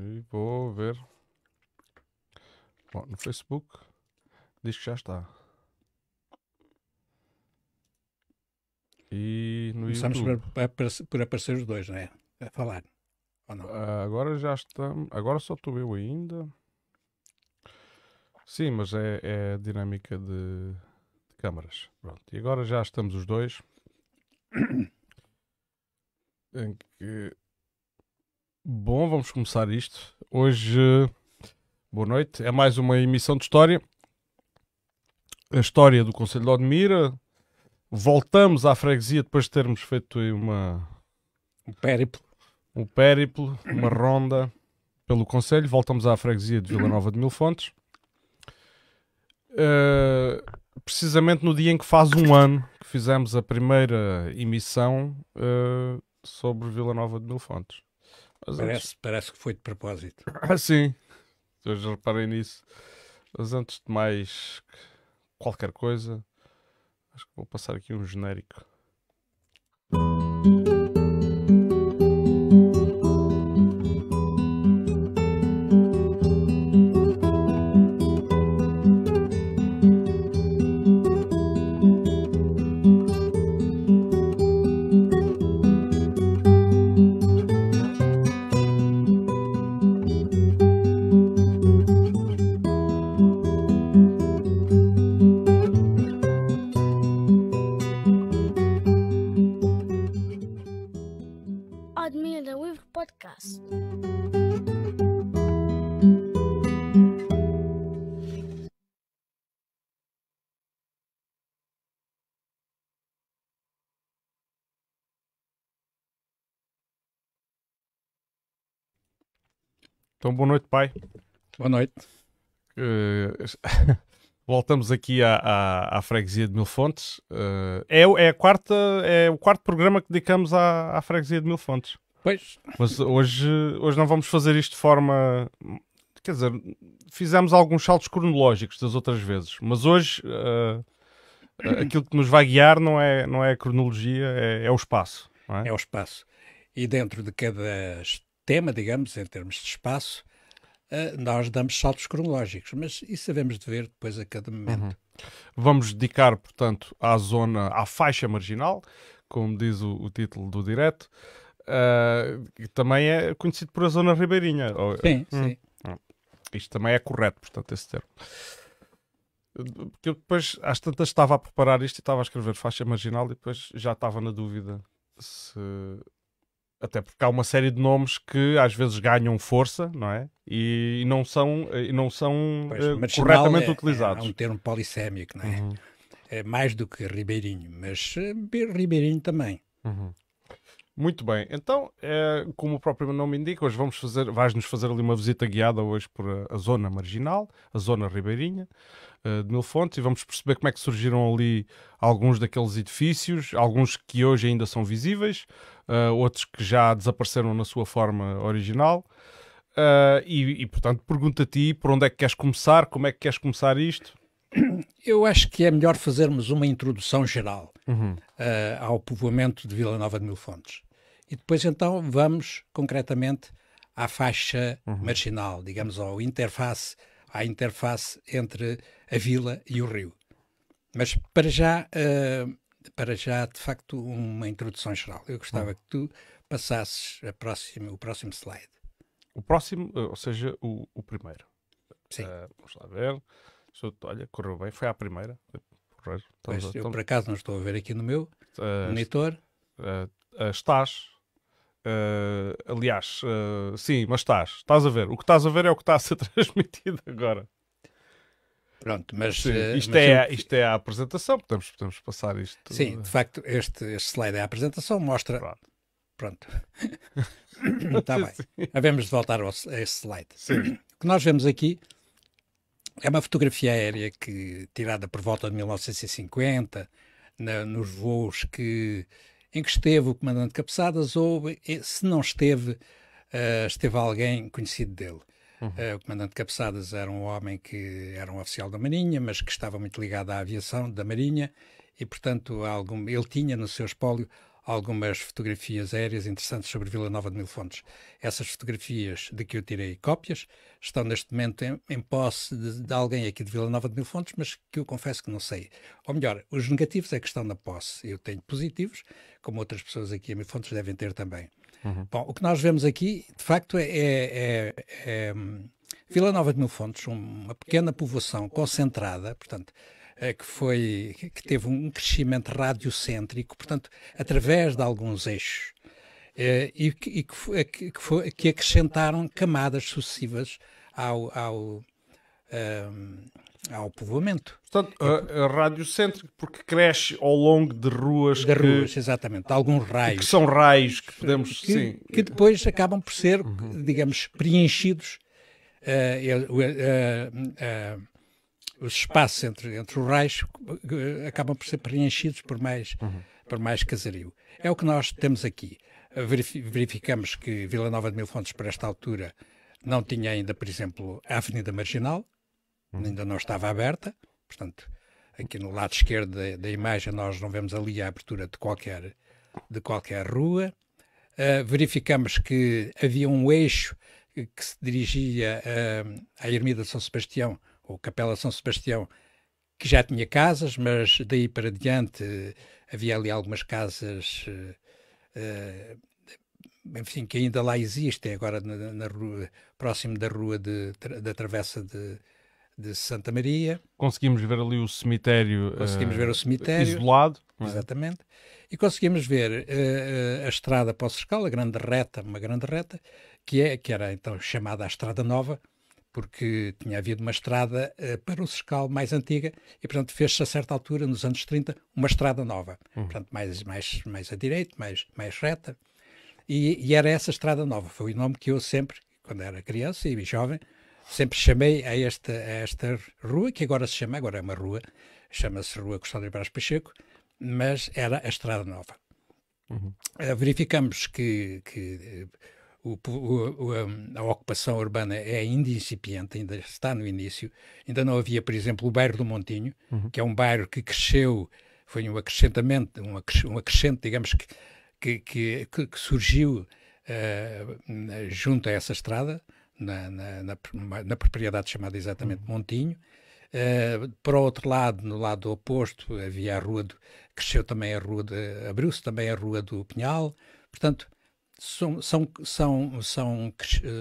E vou ver. Bom, no Facebook diz que já está. E no Começamos por, por, aparecer os dois, não é? A falar. Ou não? Uh, agora já estamos. Agora só estou eu ainda. Sim, mas é, é dinâmica de, de câmaras. Pronto. E agora já estamos os dois. em que Bom, vamos começar isto. Hoje, boa noite, é mais uma emissão de história. A história do Conselho de Odmira. Voltamos à freguesia depois de termos feito uma... Um périplo. Um périplo, uma ronda pelo Conselho. Voltamos à freguesia de Vila Nova de Mil Fontes. Uh, precisamente no dia em que faz um ano que fizemos a primeira emissão uh, sobre Vila Nova de Mil Fontes. Parece, parece que foi de propósito. Ah, sim. Hoje então, reparei nisso. Mas antes de mais qualquer coisa, acho que vou passar aqui um genérico. Boa noite. Uh, voltamos aqui à, à, à, freguesia de Mil Fontes. Uh, é, é, a quarta, é o quarto programa que dedicamos à, à freguesia de Mil Fontes. Pois. Mas hoje, hoje não vamos fazer isto de forma. Quer dizer, fizemos alguns saltos cronológicos das outras vezes, mas hoje uh, aquilo que nos vai guiar não é, não é a cronologia, é, é o espaço. É? é o espaço. E dentro de cada tema, digamos, em termos de espaço, uh, nós damos saltos cronológicos, mas isso devemos de ver depois a cada uhum. momento. Uhum. Vamos dedicar, portanto, à zona, à faixa marginal, como diz o, o título do direto, uh, também é conhecido por a zona ribeirinha. Sim, hum. sim. Ah, isto também é correto, portanto, esse termo. Porque eu depois, às tantas, estava a preparar isto e estava a escrever faixa marginal e depois já estava na dúvida se até porque há uma série de nomes que às vezes ganham força, não é? E não são, eh, e não são pois, eh, corretamente é, é utilizados. É, é um termo polissémico, não é? Uhum. É mais do que ribeirinho, mas eh, ribeirinho também. Uhum. Muito bem, então, é, como o próprio nome indica, hoje vamos fazer, vais-nos fazer ali uma visita guiada hoje por a, eh, a zona marginal, a zona ribeirinha uh, de Fontes, e vamos perceber como é que surgiram ali alguns daqueles edifícios, alguns que hoje ainda são visíveis, uh, outros que já desapareceram na sua forma original. Uh, e, e, portanto, pergunto a ti por onde é que queres começar, como é que queres começar isto? Eu acho que é melhor fazermos uma introdução geral uhum. ao povoamento de Vila Nova de Milfontes. E depois então vamos concretamente à faixa uhum. marginal, digamos, ao interface, à interface entre a vila e o rio. Mas para já, uh, para já, de facto, uma introdução geral. Eu gostava uhum. que tu passasses próxima, o próximo slide. O próximo, eh, ou seja, o, o primeiro. Sim. Uh, vamos lá ver. Olha, correu bem, foi à primeira. Pois, a, eu, estamos... por acaso, não estou a ver aqui no meu uh, monitor. Uh, estás Uh, aliás, uh, sim, mas estás, estás a ver. O que estás a ver é o que está a ser transmitido agora. Pronto, mas sim, eh, isto, mas é, eu... isto é a apresentação, podemos, podemos passar isto. Sim, de facto, este, este slide é a apresentação, mostra. Pronto. Pronto. Está bem. Sim. Havemos de voltar ao, a esse slide. Sim. O que nós vemos aqui é uma fotografia aérea que, tirada por volta de 1950, na, nos voos que em que esteve o comandante Cabeçadas ou, se não esteve, uh, esteve alguém conhecido dele. Uhum. Uh, o comandante Cabeçadas era um homem que era um oficial da Marinha, mas que estava muito ligado à aviação da Marinha e, portanto, algum, ele tinha no seu espólio algumas fotografias aéreas interessantes sobre Vila Nova de Mil Fontes. Essas fotografias de que eu tirei cópias estão neste momento em, em posse de, de, alguém aqui de Vila Nova de Mil Fontes, mas que eu confesso que não sei. Ou melhor, os negativos é que estão na posse. Eu tenho positivos, como outras pessoas aqui em Mil Fontes devem ter também. Uhum. Bom, o que nós vemos aqui, de facto, é, é, é, é hum, Vila Nova de Mil Fontes, uma pequena povoação concentrada, portanto, eh, que foi que teve um crescimento radiocêntrico, portanto, através de alguns eixos. Eh, e que, e que, foi, eh, que acrescentaram camadas sucessivas ao, ao, ao povoamento. Portanto, é, radiocêntrico, porque cresce ao longo de ruas. De ruas, exatamente, de alguns raios. Que são raios que podemos. Que, sim. que depois acabam por ser, uhum. digamos, preenchidos. Uh, uh, uh, os espaços entre, entre os raios eh, acabam por ser preenchidos por mais, uhum. por mais casario. É o que nós temos aqui. Eh, verificamos que Vila Nova de Mil Fontes, para esta altura, não tinha ainda, por exemplo, a Avenida Marginal, uhum. ainda não estava aberta, portanto, aqui no lado esquerdo da, da, imagem nós não vemos ali a abertura de qualquer, de qualquer rua. Uh, verificamos que havia um eixo que se dirigia uh, à Ermida de São Sebastião, ou Capela São Sebastião, que já tinha casas, mas daí para diante havia ali algumas casas, eh, eh, enfim, que ainda lá existem, agora na, na rua, próximo da rua de, da Travessa de, de Santa Maria. Conseguimos ver ali o cemitério. Eh, conseguimos uh, ver o cemitério. Isolado. É? Exatamente. E conseguimos ver uh, a estrada para o Cercal, a grande reta, uma grande reta, que, é, que era então chamada a Estrada Nova, porque tinha havido uma estrada uh, para o Sescal mais antiga e, portanto, fez-se a certa altura, nos anos 30, uma estrada nova. Uhum. Portanto, mais, mais, mais a direita, mais, mais reta. E, e, era essa estrada nova. Foi o nome que eu sempre, quando era criança e jovem, sempre chamei a esta, a esta rua, que agora se chama, agora é uma rua, chama-se Rua de Brás Pacheco, mas era a estrada nova. Uhum. Uh, verificamos que, que eh, o, o, hum, a, ocupação urbana é ainda incipiente, ainda está no início. Ainda não havia, por exemplo, o bairro do Montinho, uhum. que é um bairro que cresceu, foi um acrescentamento, um, acrescente, digamos, que, que, que, que surgiu uh, junto a essa estrada, na, na, na, na propriedade chamada exatamente uhum. Montinho. Uh, ah, para o outro lado, no lado oposto, havia a rua, do, cresceu também a rua, abriu-se também a rua do Pinhal. Portanto, são, são, são, são,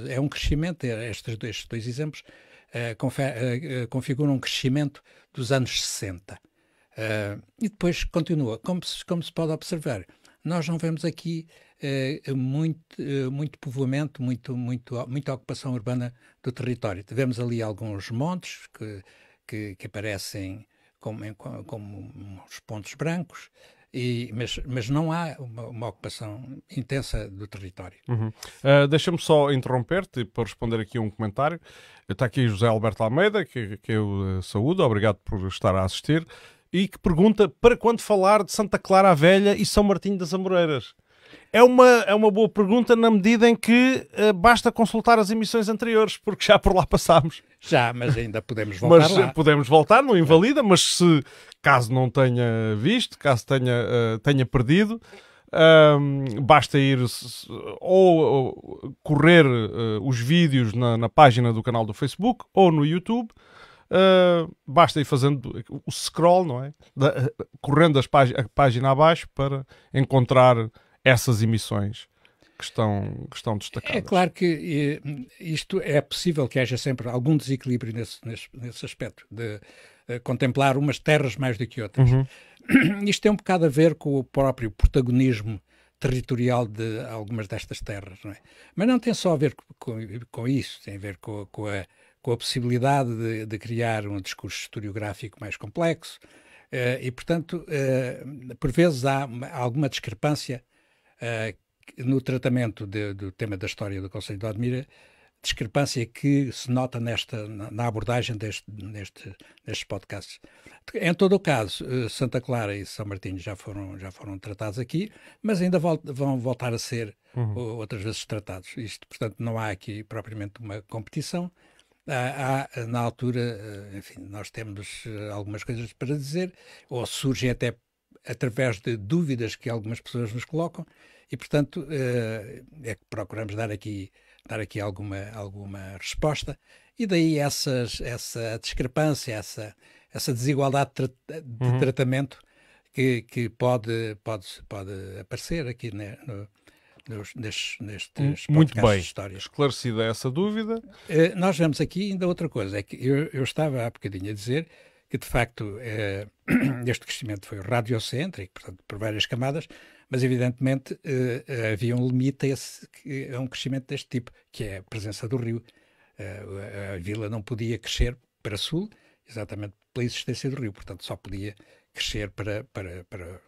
eh, é um crescimento, é, estes dois, estes dois exemplos uh, uh, configuram um crescimento dos anos 60. Uh, e depois continua, como se, como se pode observar, nós não vemos aqui muito, muito povoamento, muito, muito, muita ocupação urbana do território. Tivemos ali alguns montes que, que, que aparecem como, como, uns pontos brancos, e, mas, mas, não há uma, uma, ocupação intensa do território. Uhum. Uh, Deixa-me só interromper-te para responder aqui a um comentário. Está aqui José Alberto Almeida, que, que eu eh, saúdo, obrigado por estar a assistir, e que pergunta para quando falar de Santa Clara a Velha e São Martinho das Amoreiras. É uma, é uma boa pergunta na medida em que uh, basta consultar as emissões anteriores, porque já por lá passámos. Já, mas ainda podemos voltar mas, lá. Eh, podemos voltar, não invalida, mas se caso não tenha visto, caso tenha, uh, tenha perdido, um, ehm, basta ir ou, ou correr uh, os vídeos na, na, página do canal do Facebook ou no YouTube. Uh, basta ir fazendo o scroll, não é? Da, correndo as pá a página abaixo para encontrar essas emissões que estão, que estão destacadas. É claro que eh, isto é possível que haja sempre algum desequilíbrio nesse, nesse, nesse aspecto de eh, contemplar umas terras mais do que outras. Uhum. Isto tem um bocado a ver com o próprio protagonismo territorial de algumas destas terras, não é? Mas não tem só a ver com, com isso, tem a ver com, com, a, com a, possibilidade de, de, criar um discurso historiográfico mais complexo uh, e, portanto, uh, por vezes há alguma discrepância ah, no tratamento de, do tema da história do Conselho de Admira, discrepância que se nota nesta, na abordagem deste, neste, nestes podcasts. Em todo o caso, eh, Santa Clara e São Martinho já foram, já foram tratados aqui, mas ainda vol vão voltar a ser uhum. outras vezes tratados. Isto, portanto, não há aqui propriamente uma competição. Há, há, na altura, eh, enfim, nós temos eh, algumas coisas para dizer, ou surgem até através de dúvidas que algumas pessoas nos colocam e, portanto, eh, é que procuramos dar aqui, dar aqui alguma, alguma resposta e daí essas, essa discrepância, essa, essa desigualdade de uhum. tratamento que, que pode, pode, pode aparecer aqui né, no, nos, nestes, nestes hum, Muito bem. histórias. Esclarecida essa dúvida. Uh, nós vemos aqui ainda outra coisa, é que eu, eu estava há bocadinho a dizer que de facto eh, este crescimento foi radiocêntrico, portanto, por várias camadas, mas evidentemente eh, eh havia um limite a, esse, a, um crescimento deste tipo, que é a presença do rio. Eh, a vila não podia crescer para sul, exatamente pela existência do rio, portanto, só podia crescer para, para, para,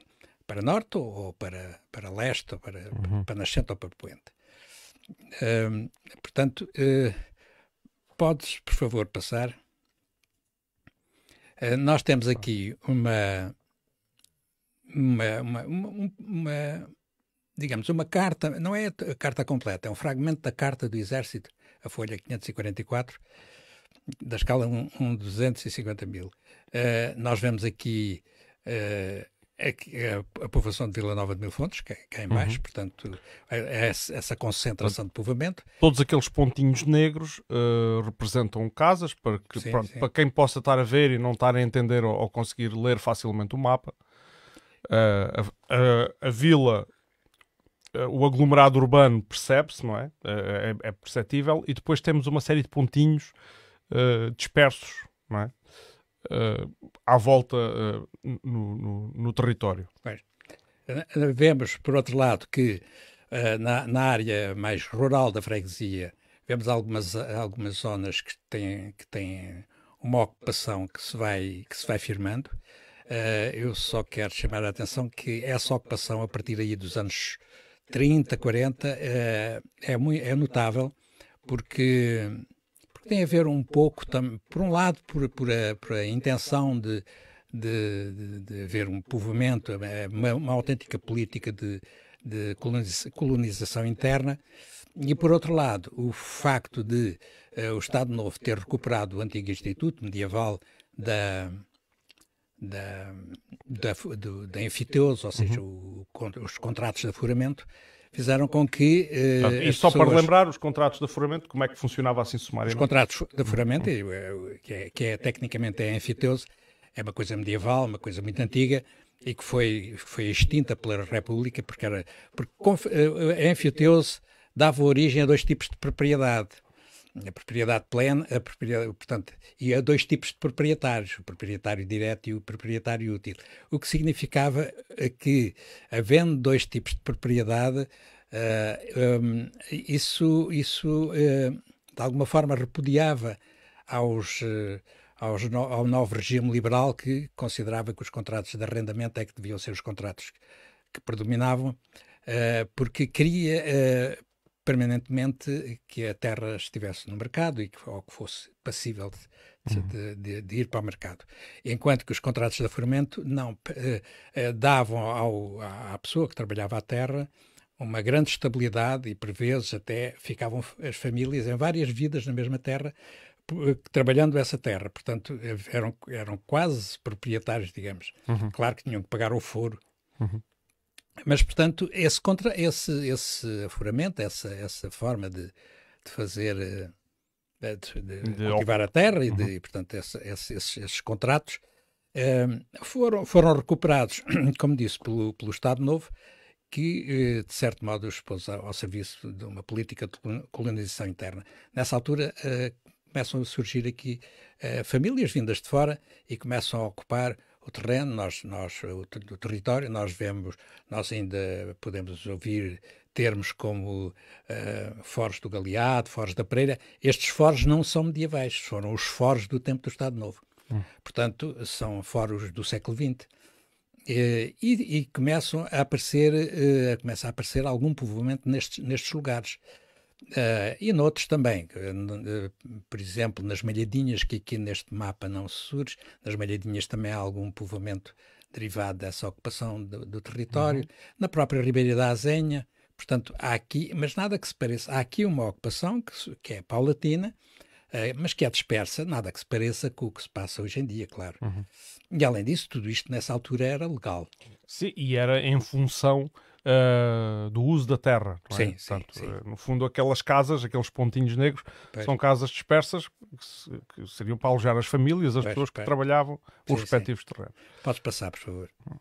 para norte ou para, para leste, ou para, uhum. para nascente ou para poente. Um, eh, portanto, eh, podes, por favor, passar. Eh, nós temos aqui uma, uma, uma, uma, uma digamos, uma carta, não é a carta completa, é um fragmento da carta do Exército, a folha 544, da escala 1, 250 mil. Uh, nós vemos aqui eh, é que é, a, povoação de Vila Nova de Mil Fontes, que é, que é em uhum. baixo, uhum. portanto, é, é essa concentração de povoamento. Todos aqueles pontinhos negros uh, representam casas para que sim, pronto, sim. para quem possa estar a ver e não estar a entender ou, ou conseguir ler facilmente o mapa. Uh, a, a, a, vila, uh, o aglomerado urbano percebe-se, não é? é? é? perceptível, e depois temos uma série de pontinhos dispersos, não é? uh, à volta uh, no, no, no, território. Pois. Eh, vemos, por outro lado, que na, na, área mais rural da freguesia, vemos algumas, algumas zonas que têm, que têm uma ocupação que se vai, que se vai firmando. Uh, eu só quero chamar a atenção que essa ocupação, a partir aí dos anos 30, 40, uh, é, muito, é notável, porque porque tem a ver um pouco, por um lado, por, por, a, por a intenção de, de, de, de, haver um povoamento, é, uma, uma autêntica política de, de, colonização interna, e por outro lado, o facto de uh, o Estado Novo ter recuperado o antigo Instituto Medieval da. Da, da, da ou seja, uhum. o, os contratos de aforamento, fizeram com que... Uh, e só pessoas... para lembrar, os contratos de aforamento, como é que funcionava assim sumariamente? Os contratos de aforamento, que é, que é tecnicamente é anfiteuse, é uma coisa medieval, uma coisa muito antiga, e que foi, foi extinta pela República, porque, era, porque a eh, eh, anfiteuse dava origem a dois tipos de propriedade a propriedade plena, a propriedade, portanto, e há dois tipos de proprietários, o proprietário direto e o proprietário útil. O que significava eh, que, havendo dois tipos de propriedade, uh, eh, um, isso, isso uh, de alguma forma repudiava aos, aos no, ao novo regime liberal que considerava que os contratos de arrendamento é que deviam ser os contratos que predominavam, porque queria permanentemente que a terra estivesse no mercado e que, ou que fosse passível de, de, uhum. de, de ir para o mercado. Enquanto que os contratos de aforamento não eh, eh, davam ao, à pessoa que trabalhava a terra uma grande estabilidade e, por vezes, até ficavam as famílias em várias vidas na mesma terra, eh, trabalhando essa terra. Portanto, eh, eram, eram quase proprietários, digamos. Uhum. Claro que tinham que pagar o foro. Uhum. Mas, portanto, esse, contra, esse, esse aforamento, essa, essa forma de, de fazer, eh, eh, de, de, de cultivar a terra e, de, uhum. e portanto, esse, esses, esses, contratos ehm, foram, foram recuperados, como disse, pelo, pelo Estado Novo, que, eh, de certo modo, os pôs ao, ao serviço de uma política de colonização interna. Nessa altura, começam a surgir aqui famílias vindas de fora e começam a ocupar o terreno, nós, nós o, o, território, nós vemos, nós ainda podemos ouvir termos como uh, Foros do Galeado, Foros da Pereira. Estes foros não são medievais, foram os foros do tempo do Estado Novo. Hum. Portanto, são foros do século XX. Eh, e, e, começam a aparecer, uh, começa a aparecer algum povoamento nestes, nestes lugares. Uh, e noutros também, eh, eh, por exemplo, nas Malhadinhas, que aqui neste mapa não surge, nas Malhadinhas também há algum povoamento derivado dessa ocupação do, do território, uhum. na própria Ribeira da Azenha, portanto, há aqui, mas nada que se pareça, há aqui uma ocupação que, que é paulatina, uh, mas que é dispersa, nada que se pareça com o que se passa hoje em dia, claro. Uhum. E além disso, tudo isto nessa altura era legal. Sim, e era em função uh, do uso da terra. Não é? Sim, Portanto, sim, sim. Eh, no fundo, aquelas casas, aqueles pontinhos negros, pois. são casas dispersas que, se, que, seriam para alojar as famílias, as pois, pessoas pois. que trabalhavam sim, os respectivos terrenos. Podes passar, por favor. Uh,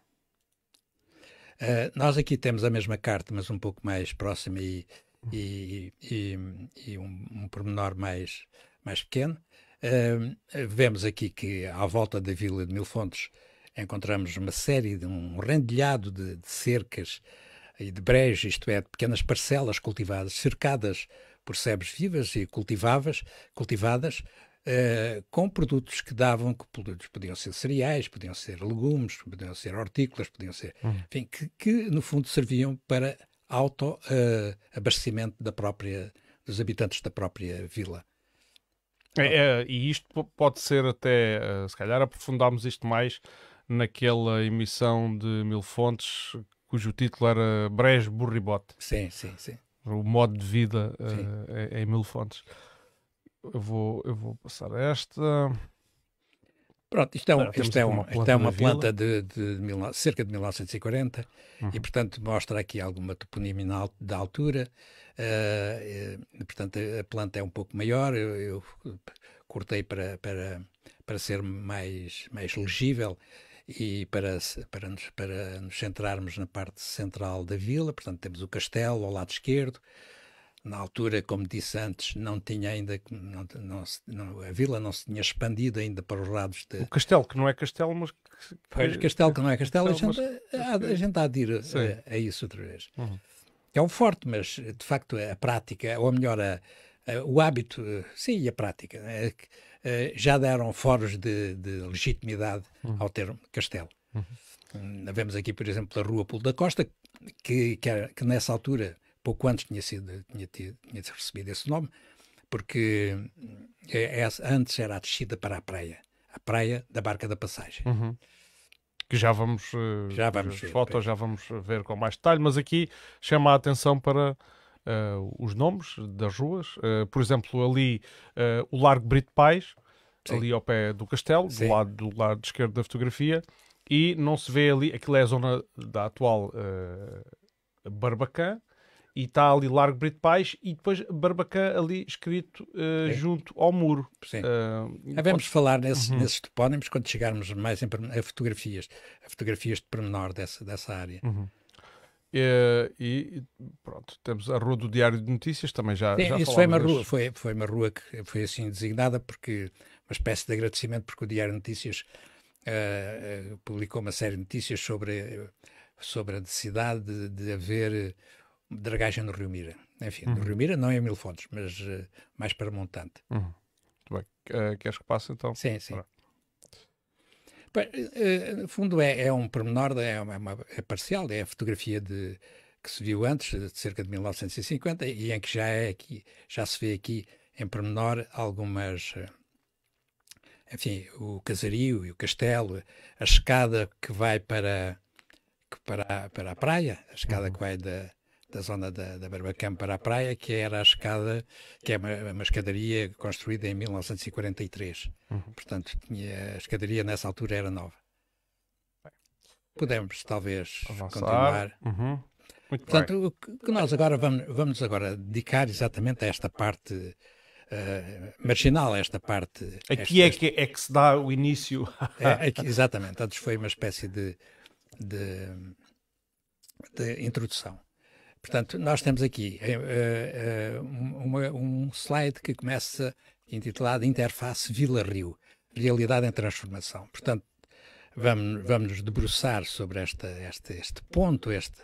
nós aqui temos a mesma carta, mas um pouco mais próxima e, e, e, e um, um pormenor mais, mais pequeno. Uh, vemos aqui que à volta da vila de Mil Fontes encontramos uma série de um rendilhado de, de cercas e de brejo, isto é, de pequenas parcelas cultivadas, cercadas por sebes vivas e cultiváveis, cultivadas uh, com produtos que davam, que podiam ser cereais, podiam ser legumes, podiam ser hortícolas, podiam ser, hum. enfim, que, que, no fundo serviam para auto-abastecimento eh, uh, da própria, dos habitantes da própria vila. É, é, e isto pode ser até, eh, se calhar aprofundarmos isto mais naquela emissão de Mil Fontes cujo título era Brejo Burribote. Sim, sim, sim. O modo de vida uh, é, é, em mil fontes. Eu vou, eu vou passar esta. Pronto, isto é, um, isto é, uma, é planta, é uma planta de, de, de mil, cerca de 1940 uhum. e, portanto, mostra aqui alguma toponimia da altura. Uh, eh, e, eh, portanto, a, planta é um pouco maior. Eu, eu cortei para, para, para ser mais, mais legível e para, para, nos, para nos centrarmos na parte central da vila, portanto temos o castelo ao lado esquerdo, na altura, como disse antes, não tinha ainda, não, não, não, a vila não se tinha expandido ainda para os lados de... O castelo, que não é castelo, mas... Que... castelo que não é castelo, castelo a, gente, mas... a, a, gente há de ir a, a, isso outra vez. Uhum. É um forte, mas de facto a prática, ou melhor, a, o hábito, eh, sim, e a prática, é, eh, já deram foros de, de legitimidade uhum. ao termo castelo. Uhum. Hum, vemos aqui, por exemplo, a Rua Pulo da Costa, que, que, era, que, nessa altura, pouco antes, tinha, sido, tinha, tido, tinha recebido esse nome, porque hum, é, é, antes era a descida para a praia, a praia da Barca da Passagem. Uhum que já vamos, eh, já vamos as ver, fotos, já vamos ver com mais detalhe, mas aqui chama a atenção para uh, os nomes das ruas. Uh, por exemplo, ali eh, o Largo Brito Pais, Sim. ali ao pé do castelo, do lado, do lado esquerdo da fotografia, e não se vê ali, aquilo é a zona da atual Barbacã, e está ali Largo Brito Pais e depois Barbacã ali escrito uh, junto ao muro. Sim. Uh, Vamos pode... falar nesse, uhum. nesses topónimos quando chegarmos mais em, a fotografias, a fotografias de pormenor dessa, dessa área. Uhum. Eh, e, e, pronto, temos a rua do Diário de Notícias, também já, Sim, já isso foi uma, rua, foi, foi uma rua que foi assim designada porque uma espécie de agradecimento porque o Diário de Notícias uh, publicou uma série de notícias sobre, sobre a necessidade de, de haver dragagem no Rio Mira. Enfim, uhum. no Rio Mira não é em Mil Fontes, mas uh, mais para Montante. Uhum. Muito bem. queres que passe então? Sim, sim. Para... Eh, no fundo, é, é um pormenor, é, é, uma, é parcial, é a fotografia de, que se viu antes, de cerca de 1950, e em que já, é aqui, já se vê aqui em pormenor algumas. Eh, enfim, o casario e o castelo, a escada que vai para, que para, para a praia, a escada uhum. que vai da, da zona da, da Barbacã para a praia, que era a escada, que é uma, é uma escadaria construída em 1943. Uhum. Portanto, tinha, a escadaria nessa altura era nova. Podemos, talvez, Avançar. continuar. Uhum. Muito Portanto, o que, que nós agora vamos, vamos agora dedicar exatamente a esta parte uh, marginal, a esta parte... Aqui esta, é, que, é que se dá o início... é, aqui, é exatamente. Antes foi uma espécie de, de, de introdução. Portanto, nós temos aqui uh, uh, uma, um slide que começa intitulado Interface Vila-Rio, Realidade em Transformação. Portanto, vamos, vamos nos debruçar sobre esta, este, este ponto, este,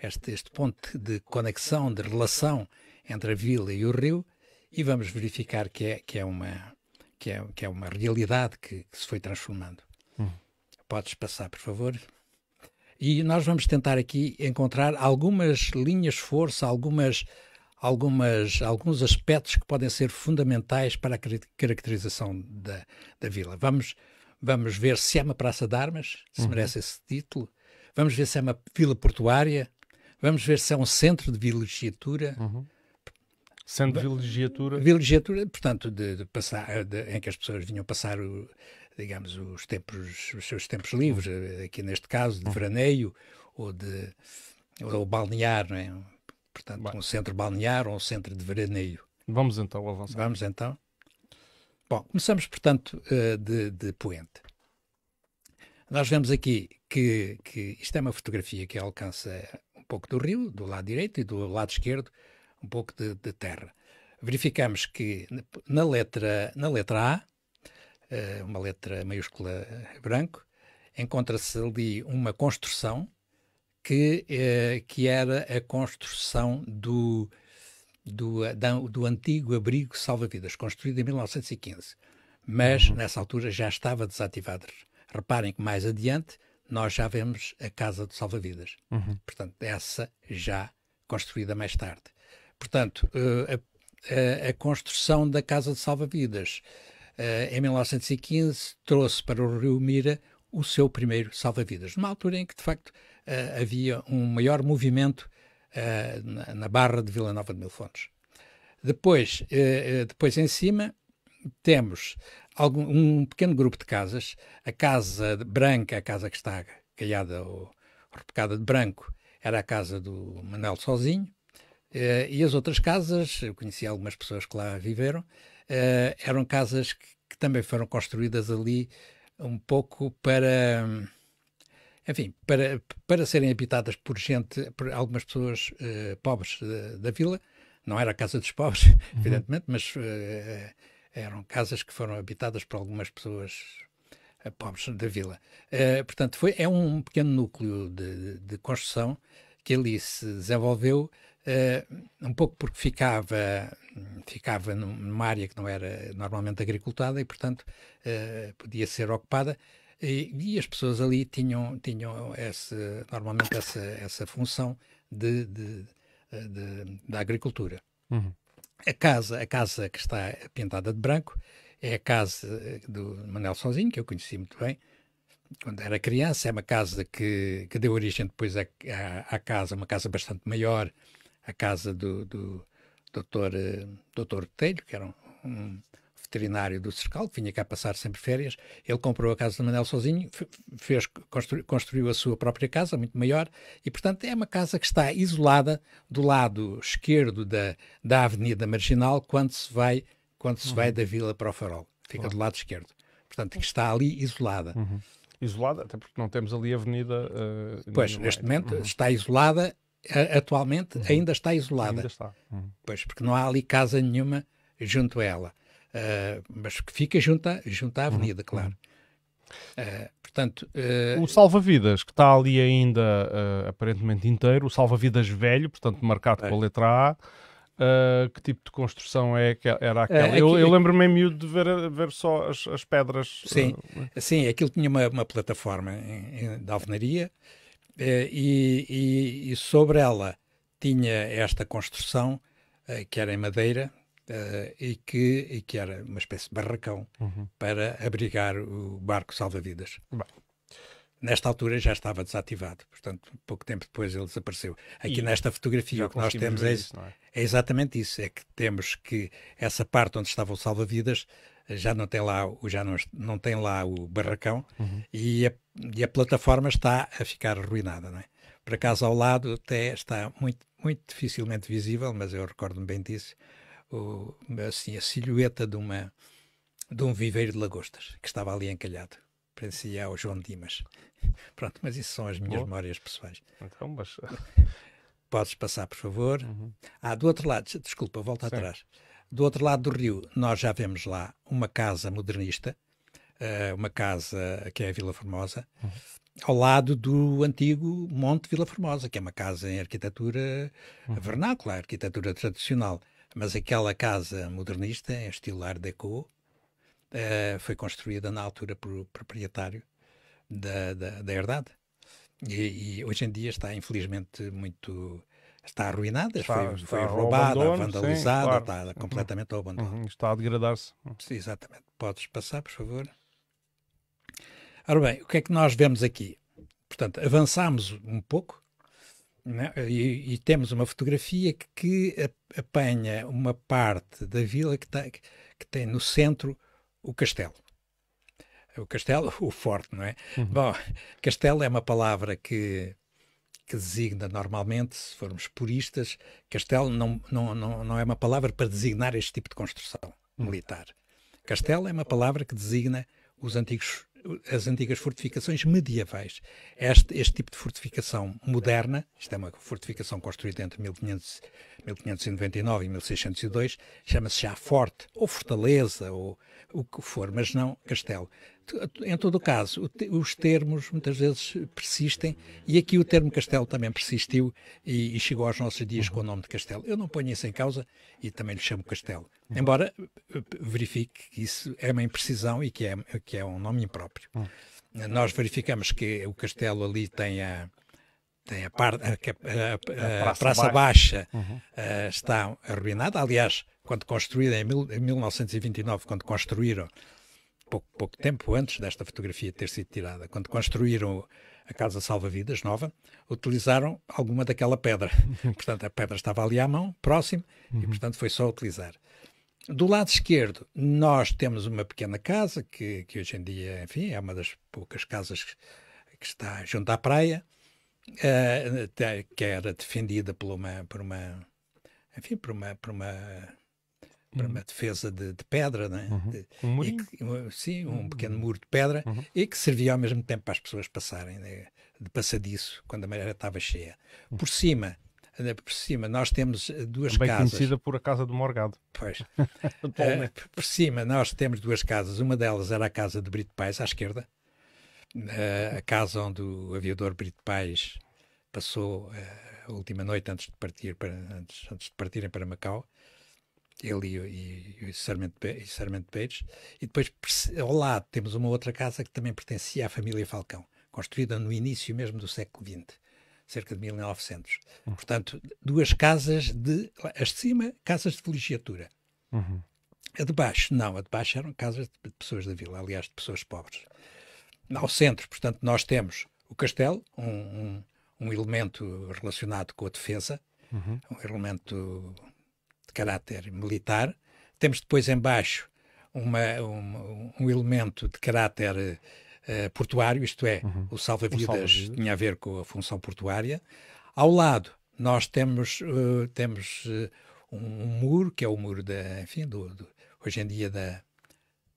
este, este ponto de conexão, de relação entre a vila e o rio, e vamos verificar que é, que é, uma, que é, que é uma realidade que, que se foi transformando. Hum. Podes passar, por favor? E nós vamos tentar aqui encontrar algumas linhas força, algumas, algumas, alguns aspectos que podem ser fundamentais para a caracterização da, da vila. Vamos, vamos ver se é uma praça de armas, se uhum. merece esse título. Vamos ver se é uma vila portuária. Vamos ver se é um centro de vilegiatura. Uhum. de vilegiatura? Vilegiatura, portanto, de, de passar, de, em que as pessoas vinham passar o, digamos, os, tempos, os seus tempos livres, eh, aqui neste caso, de hum. veraneio ou de ou balnear, não é? Portanto, Bem. um centro balnear ou um centro de veraneio. Vamos então avançar. Vamos então. Bom, começamos, portanto, eh, de, de Poente. Nós vemos aqui que, que isto é uma fotografia que alcança um pouco do rio, do lado direito, e do lado esquerdo, um pouco de, de terra. Verificamos que na letra, na letra A eh, uma letra maiúscula eh, branco, encontra-se ali uma construção que, eh, que era a construção do, do, do antigo abrigo salva-vidas, construído em 1915. Mas, uhum. nessa altura, já estava desativado. Reparem que mais adiante nós já vemos a casa de salva-vidas. Uhum. Portanto, essa já construída mais tarde. Portanto, a, a, a, construção da casa de salva-vidas eh, em 1915, trouxe para o Rio Mira o seu primeiro salva-vidas, numa altura em que, de facto, eh, havia um maior movimento eh, na barra de Vila Nova de Mil Fontes. Depois, depois em cima, temos algum, um pequeno grupo de casas, a Casa Branca, a casa que está calhada ou repecada de branco, era a casa do Manuel Sozinho, e as outras casas, eu conheci algumas pessoas que lá viveram, uh, eram casas que, que, também foram construídas ali um pouco para, enfim, para, para serem habitadas por gente, por algumas pessoas uh, pobres da, da, vila. Não era a casa dos pobres, uhum. evidentemente, mas uh, eram casas que foram habitadas por algumas pessoas pobres da vila. Uh, portanto, foi, é um pequeno núcleo de, de construção que ali se desenvolveu, uh, um pouco porque ficava ficava numa área que não era normalmente agricultada e, portanto, eh, podia ser ocupada. E, e, as pessoas ali tinham, tinham esse, normalmente essa, essa função de, de, eh, de da agricultura. Uhum. A, casa, a casa que está pintada de branco é a casa eh, do Manuel Sozinho, que eu conheci muito bem, quando era criança. É uma casa que, que deu origem depois à, à, à casa, uma casa bastante maior, a casa do, do, doutor, eh, doutor Telho, que era um, um veterinário do Cercal, que vinha cá passar sempre férias, ele comprou a casa de Manel sozinho, fez, construiu a sua própria casa, muito maior, e portanto é uma casa que está isolada do lado esquerdo da, da Avenida Marginal, quando se vai, quando se uhum. vai da Vila para o Farol. Fica do lado esquerdo. Portanto, que uhum. está ali isolada. Uhum. Isolada, até porque não temos ali avenida. Uh, pois, neste né? momento uhum. está isolada atualmente uhum. ainda está isolada. Ainda está. Uhum. Pois, porque não há ali casa nenhuma junto a ela. Uh, mas que fica junto, à junto à uhum. avenida, uhum. claro. Uh, portanto, uh... o salva-vidas que está ali ainda aparentemente inteiro, o salva-vidas velho, portanto marcado é. com a letra A, Uh, que tipo de construção é que era é, aquela? Uh, é aqui, eu, eu é lembro-me em miúdo de ver, ver só as, as pedras. Sim, uh, sim, aquilo tinha uma, uma plataforma em, em, de alvenaria eh, e, e, e, sobre ela tinha esta construção, eh, que era em madeira, eh, e, que, e que era uma espécie de barracão uhum. para abrigar o barco salva-vidas. Nesta altura já estava desativado, portanto, pouco tempo depois ele desapareceu. Aqui e nesta fotografia o que nós temos é, isso, é? é, exatamente isso: é que temos que essa parte onde estava o salva-vidas já não tem lá, já não, não tem lá o barracão uhum. e, a, e, a, plataforma está a ficar arruinada, não é? Por acaso ao lado até está muito, muito dificilmente visível, mas eu recordo-me bem disso, o, assim, a silhueta de, uma, de um viveiro de lagostas que estava ali encalhado. Parecia ao João Dimas. Pronto, mas isso são as minhas Boa. memórias pessoais. Então, mas... Podes passar, por favor. Uhum. Ah, do outro lado, desculpa, volta atrás. Do outro lado do rio, nós já vemos lá uma casa modernista, eh, uma casa que é a Vila Formosa, uhum. ao lado do antigo Monte Vila Formosa, que é uma casa em arquitetura uhum. vernácula, arquitetura tradicional. Mas aquela casa modernista, em estilo Art Deco, eh, foi construída na altura por proprietário da, da, da herdade. E, e, hoje em dia está infelizmente muito está arruinada, está, foi, está foi roubada, vandalizada, sim, claro. está uhum. completamente ao abandono. Uhum, está a degradar-se. Uhum. Sim, exatamente. Podes passar, por favor. Ora bem, o que é que nós vemos aqui? Portanto, avançamos um pouco né? e, e, temos uma fotografia que, que, apanha uma parte da vila que, tá, que tem no centro o castelo o castelo, o forte, não é? Uhum. Bom, castelo é uma palavra que que designa normalmente, se formos puristas, castelo não, não, não, não é uma palavra para designar este tipo de construção hum. militar. Castelo é uma palavra que designa os antigos, as antigas fortificações medievais. Este, este tipo de fortificação moderna, isto é uma fortificação construída entre 1500, 1599 e 1602, chama-se já forte, ou fortaleza, ou o que for, mas não castelo em todo o caso, os termos muitas vezes persistem e aqui o termo castelo também persistiu e, e chegou aos nossos dias uhum. com o nome de castelo. Eu não ponho isso em causa e também lhe chamo castelo, uhum. embora eh, verifique que isso é uma imprecisão e que é, que é um nome impróprio. Uhum. Nós verificamos que o castelo ali tem a, tem a, par, a, a, a Praça, Praça, Baixa, Baixa uhum. eh, está arruinada. Aliás, quando construída em, mil, em 1929, quando construíram pouco, pouco tempo antes desta fotografia ter sido tirada, quando construíram a Casa Salva-Vidas nova, utilizaram alguma daquela pedra. portanto, a pedra estava ali à mão, próximo, uhum. e portanto foi só utilizar. Do lado esquerdo, nós temos uma pequena casa, que, que hoje em dia, enfim, é uma das poucas casas que está junto à praia, uh, que era defendida por uma, por uma, enfim, por uma, por uma para uhum. uma defesa de, de pedra, né? Uhum. De, um Que, sim, um uhum. pequeno muro de pedra uhum. e que servia ao mesmo tempo para as pessoas passarem né? de passadiço quando a maré estava cheia. Uhum. Por cima, né, por cima, nós temos eh, duas Bem casas. conhecida por a Casa do Morgado. Pois. uh, por cima, nós temos duas casas. Uma delas era a casa de Brito Pais, à esquerda. Uh, a casa onde o aviador Brito Pais passou uh, a última noite antes de, partir para, antes, antes de partirem para Macau ele e, e, e, Sarment, e E depois, ao lado, temos uma outra casa que também pertencia à família Falcão, construída no início mesmo do século XX, cerca de 1900. Uhum. Portanto, duas casas de. As de cima, casas de vilegiatura. Uhum. A de baixo, não, a de baixo eram casas de pessoas da vila, aliás, de pessoas pobres. Ao centro, portanto, nós temos o castelo, um, um, um elemento relacionado com a defesa, uhum. um elemento de caráter militar. Temos depois embaixo uma, um, um elemento de caráter uh, portuário, isto é, uhum. o salva-vidas salva tinha a ver com a função portuária. Ao lado, nós temos, uh, temos uh, um, um, muro, que é o muro da, enfim, do, do hoje em dia da,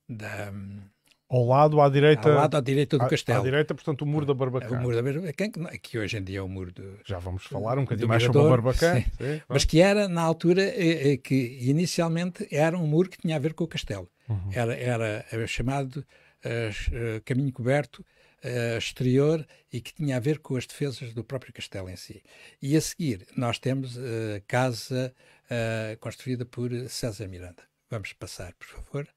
da, hum, ao lado, à direita. Ao lado, à direita do à, castelo. À direita, portanto, o muro da barbacã. É, o muro da Barbacana, é que hoje em dia é o muro do, Já vamos falar um bocadinho mais sobre o Barbacã. Sim. Sim, Mas que era, na altura, eh, eh, que inicialmente era um muro que tinha a ver com o castelo. Uhum. Era, era, eh, chamado uh, caminho coberto uh, exterior e que tinha a ver com as defesas do próprio castelo em si. E a seguir, nós temos a uh, casa construída por César Miranda. Vamos passar, por favor.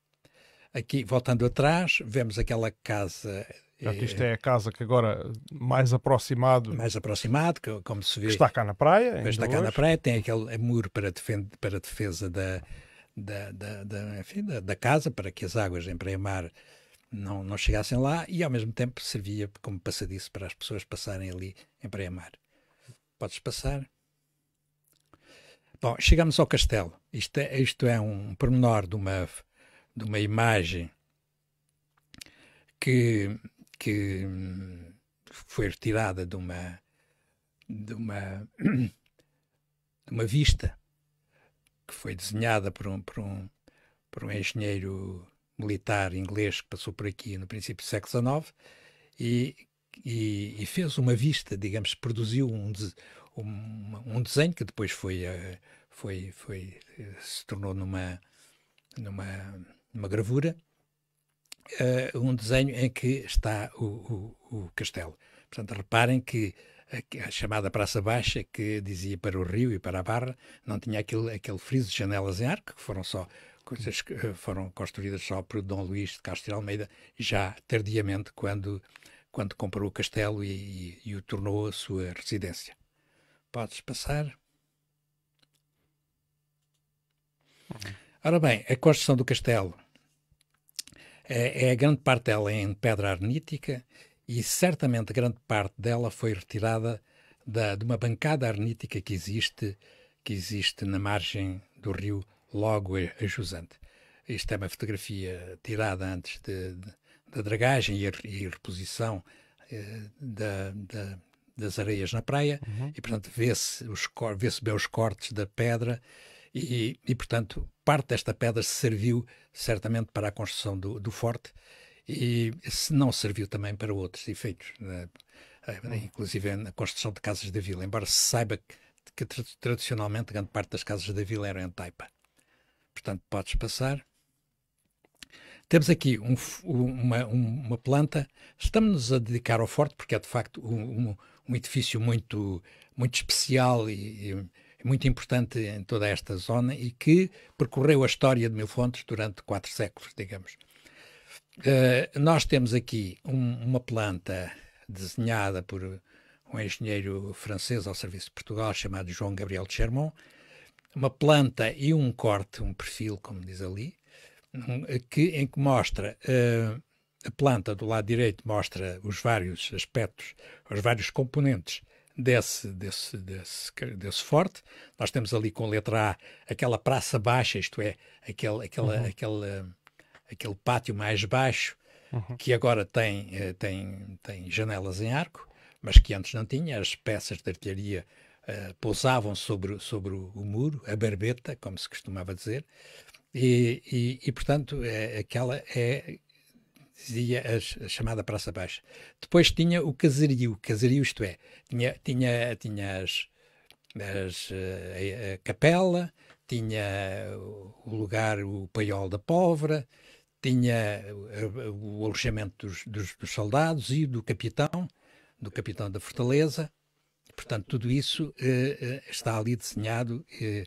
Aqui, voltando atrás, vemos aquela casa Portanto, eh, isto é a casa que agora mais aproximado. Mais aproximado, que, como se vê. está cá na praia. Está cá na praia, tem aquele muro para, defend, para defesa da, da, da, da, enfim, da, da, casa, para que as águas em Praia-Mar não, não chegassem lá e ao mesmo tempo servia como passadiço para as pessoas passarem ali em Praia-Mar. Podes passar? Bom, chegamos ao castelo. Isto é, isto é um pormenor de uma de uma imagem que, que foi retirada de uma, de uma, de uma vista que foi desenhada por um, por, um, por um engenheiro militar inglês que passou por aqui no princípio do século XIX e, e, e fez uma vista, digamos, produziu um, um, um desenho que depois foi, eh, foi, foi, eh, se tornou numa, numa uma gravura, uh, um desenho em que está o, o, o castelo. Portanto, reparem que a, a chamada Praça Baixa, que dizia para o Rio e para a Barra, não tinha aquele, aquele friso de janelas em arco, que foram só coisas que eh, foram construídas só por Dom Luís de Castro de Almeida, já tardiamente, quando, quando comprou o castelo e, e, e o tornou a sua residência. Podes passar. Ora bem, a construção do castelo é, é, a grande parte dela é em pedra arnítica e certamente grande parte dela foi retirada da, de uma bancada arnítica que existe, que existe na margem do rio Logo a Jusante. Isto é uma fotografia tirada antes de, de, da dragagem e, a, e reposição eh, da, da, das areias na praia uhum. e, portanto, vê-se vê bem os cortes da pedra e, e, portanto, parte desta pedra serviu certamente para a construção do, do forte e se não serviu também para outros efeitos, né? Eh, hum. inclusive na construção de casas da vila, embora se saiba que, que tradicionalmente grande parte das casas da vila eram em taipa. Portanto, podes passar. Temos aqui um, uma, uma, planta. Estamos-nos a dedicar ao forte, porque é de facto um, um edifício muito, muito especial e, e muito importante em toda esta zona e que percorreu a história de Mil Fontes durante quatro séculos, digamos. Uh, nós temos aqui um, uma planta desenhada por um engenheiro francês ao serviço de Portugal chamado João Gabriel de Chermont, uma planta e um corte, um perfil, como diz ali, que, em que mostra uh, a planta do lado direito mostra os vários aspectos, os vários componentes desse, desse, desse, desse forte. Nós temos ali com letra A aquela praça baixa, isto é, aquele, aquela, uhum. aquele, aquele pátio mais baixo, uhum. que agora tem, eh, tem, tem janelas em arco, mas que antes não tinha. As peças de artilharia uh, pousavam sobre, sobre o, o, muro, a barbeta, como se costumava dizer. E, e, e portanto, é, aquela é dizia a, chamada Praça Baixa. Depois tinha o caserio, caserio isto é, tinha, tinha, tinha as, as, eh, a, a, capela, tinha o lugar, o paiol da pólvora, tinha eh, o, o alojamento dos, dos, dos, soldados e do capitão, do capitão da fortaleza. Portanto, tudo isso eh, eh está ali desenhado eh,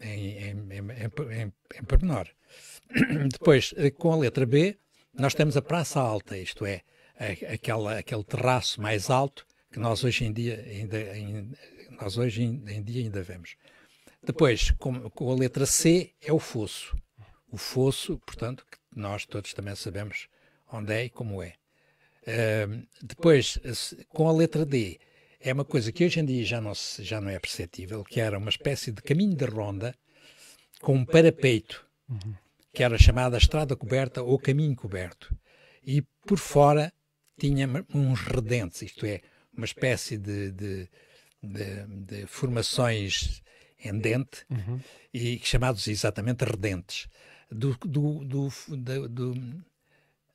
em, em, em, em, em pormenor. Depois, com a letra B, nós temos a Praça Alta, isto é, aquela, aquele terraço mais alto que nós hoje em dia ainda, ainda nós hoje em, dia ainda vemos. Depois, com, com, a letra C, é o fosso. O fosso, portanto, que nós todos também sabemos onde é e como é. Uh, depois, com a letra D, é uma coisa que hoje em dia já não, se, já não é perceptível, que era uma espécie de caminho de ronda com um parapeito. Uhum que era chamada estrada coberta ou caminho coberto, e por fora tinha uns redentes, isto é, uma espécie de, de, de, de formações em dente, uhum. e chamados exatamente redentes. Do, do, do, do, do,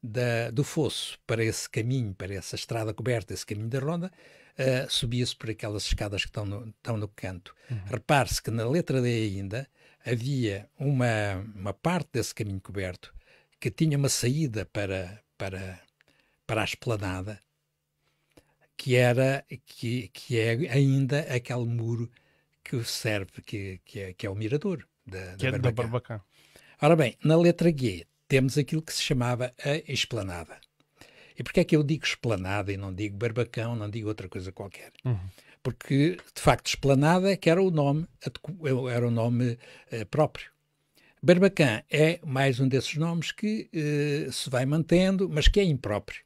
da, do fosso para esse caminho, para essa estrada coberta, esse caminho da ronda, uh, subia-se por aquelas escadas que estão no, estão no canto. Uhum. Repare-se que na letra D ainda havia uma, uma parte desse caminho coberto que tinha uma saída para, para, para a esplanada, que era que, que é ainda aquele muro que serve, que, que, é, que é o mirador da, que da, é da Barbacá. Ora bem, na letra G temos aquilo que se chamava a esplanada. E porquê é que eu digo esplanada e não digo barbacão, não digo outra coisa qualquer? Uhum porque de facto Esplanada que era o nome, era o nome eh, próprio. Barbacan é mais um desses nomes que eh, se vai mantendo, mas que é impróprio.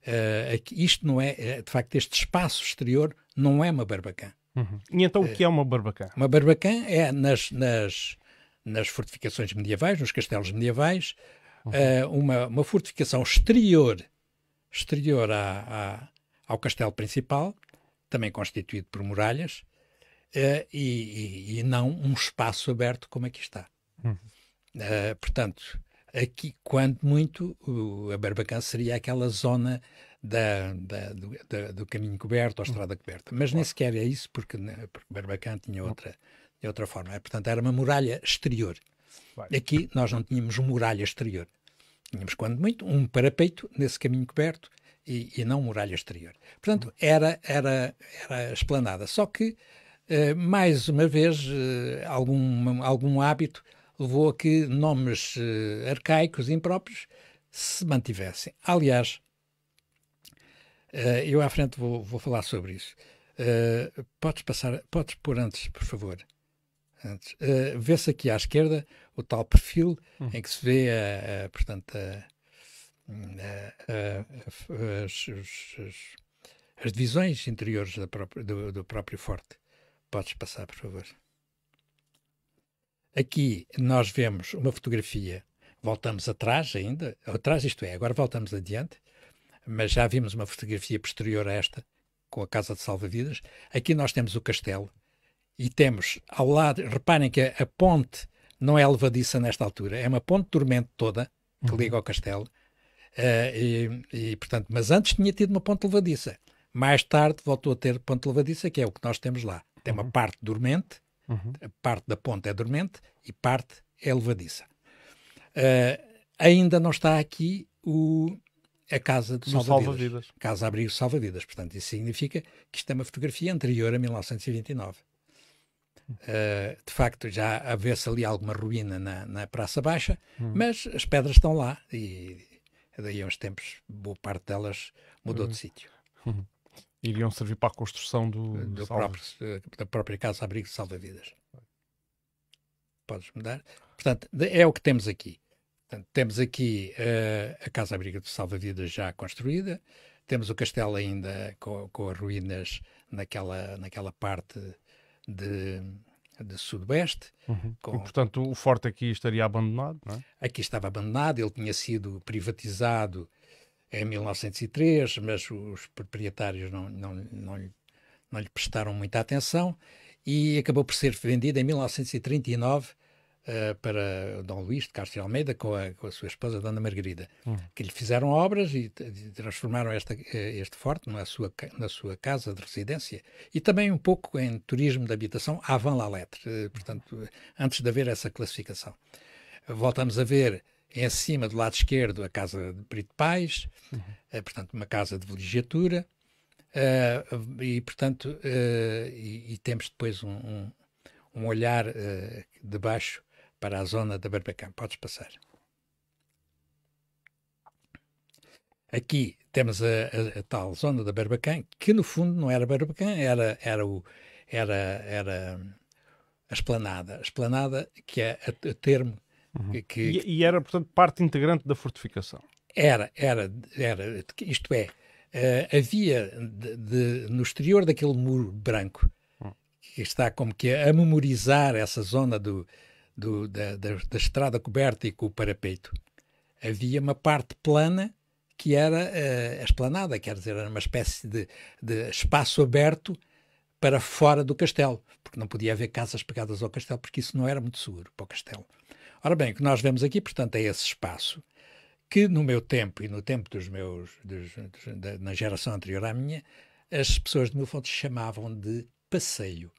Uh, isto não é, de facto, este espaço exterior não é uma barbacan. Uhum. E então o que é uma barbacan? Uma barbacan é nas, nas, nas fortificações medievais, nos castelos medievais, uhum. uh, uma, uma fortificação exterior, exterior à, à, ao castelo principal, também constituído por muralhas, uh, e, e, e, não um espaço aberto como aqui está. Uhum. Uh, portanto, aqui, quanto muito, o, a Barbacan seria aquela zona da, da, do, da, do, caminho coberto ou hum. estrada coberta. Mas nem sequer é isso, porque, né, porque Barbacan tinha outra, tinha outra forma. É, portanto, era uma muralha exterior. Aqui nós não tínhamos muralha exterior. Tínhamos, quando muito, um parapeito nesse caminho coberto e, e não muralha exterior. Portanto, era, era, era esplanada. Só que, eh, mais uma vez, eh, algum, algum hábito levou a que nomes eh, arcaicos e impróprios se mantivessem. Aliás, eh, eu à frente vou, vou falar sobre isso. Eh, podes passar, podes pôr antes, por favor. Antes. Eh, vê-se aqui à esquerda o tal perfil hum. em que se vê, a, a portanto, a, as, eh, eh, eh, as, as, divisões interiores da própria, do, do próprio forte. Podes passar, por favor. Aqui nós vemos uma fotografia, voltamos atrás ainda, atrás isto é, agora voltamos adiante, mas já vimos uma fotografia posterior a esta, com a Casa de Salva-Vidas. Aqui nós temos o castelo e temos ao lado, reparem que a, a ponte não é levadiça nesta altura, é uma ponte dormente toda que uhum. liga ao castelo eh, e, e, portanto, mas antes tinha tido uma ponte levadiça. Mais tarde voltou a ter ponte levadiça, que é o que nós temos lá. Tem uma uhum. parte dormente, uhum. parte da ponte é dormente e parte é levadiça. Uh, ainda não está aqui o, a casa de salva-vidas. Salva casa abrigo salva-vidas. Portanto, isso significa que isto é uma fotografia anterior a 1929. Uh, eh, de facto, já havia-se ali alguma ruína na, na Praça Baixa, hum. mas as pedras estão lá e é daí a uns tempos, boa parte delas mudou de uhum. sítio. Uhum. Iriam servir para a construção do, eh, do próprio, eh, da própria casa abrigo de salva-vidas. Podes mudar? Portanto, é o que temos aqui. Portanto, temos aqui uh, a casa abrigo de salva-vidas já construída, temos o castelo ainda com, com as ruínas naquela, naquela parte de de sudoeste. Uhum. Com... E, portanto, o forte aqui estaria abandonado, não é? Aqui estava abandonado, ele tinha sido privatizado em 1903, mas os proprietários não, não, não, lhe, não lhe prestaram muita atenção e acabou por ser vendido em 1939 eh, para Dom Luís de Castro Almeida com a, com a, sua esposa Dona Margarida, hum. que lhe fizeram obras e, transformaram esta, eh, este forte na sua, na sua casa de residência e também um pouco em turismo de habitação avant la lettre, eh, portanto, antes de haver essa classificação. Voltamos a ver em cima do lado esquerdo a casa de Brito Pais, uhum. portanto, uma casa de vilegiatura. Uh, e portanto uh, e, e, temos depois um, um, um olhar uh, de baixo para a zona da Barbacã. Podes passar. Aqui temos a, a, a tal zona da Barbacã, que no fundo não era Barbacã, era, era, o, era, era a esplanada. A esplanada, que é o termo uhum. que, que... E, e, era, portanto, parte integrante da fortificação. Era, era, era. Isto é, uh, havia de, de, no exterior daquele muro branco, hum. que está como que a memorizar essa zona do, do, da, da, da, estrada coberta e com o parapeito, havia uma parte plana que era uh, eh, a esplanada, quer dizer, era uma espécie de, de espaço aberto para fora do castelo, porque não podia haver casas pegadas ao castelo, porque isso não era muito seguro para o castelo. Ora bem, o que nós vemos aqui, portanto, é esse espaço que no meu tempo e no tempo dos meus, dos, dos, da, na geração anterior à minha, as pessoas de Milfonte chamavam de passeio.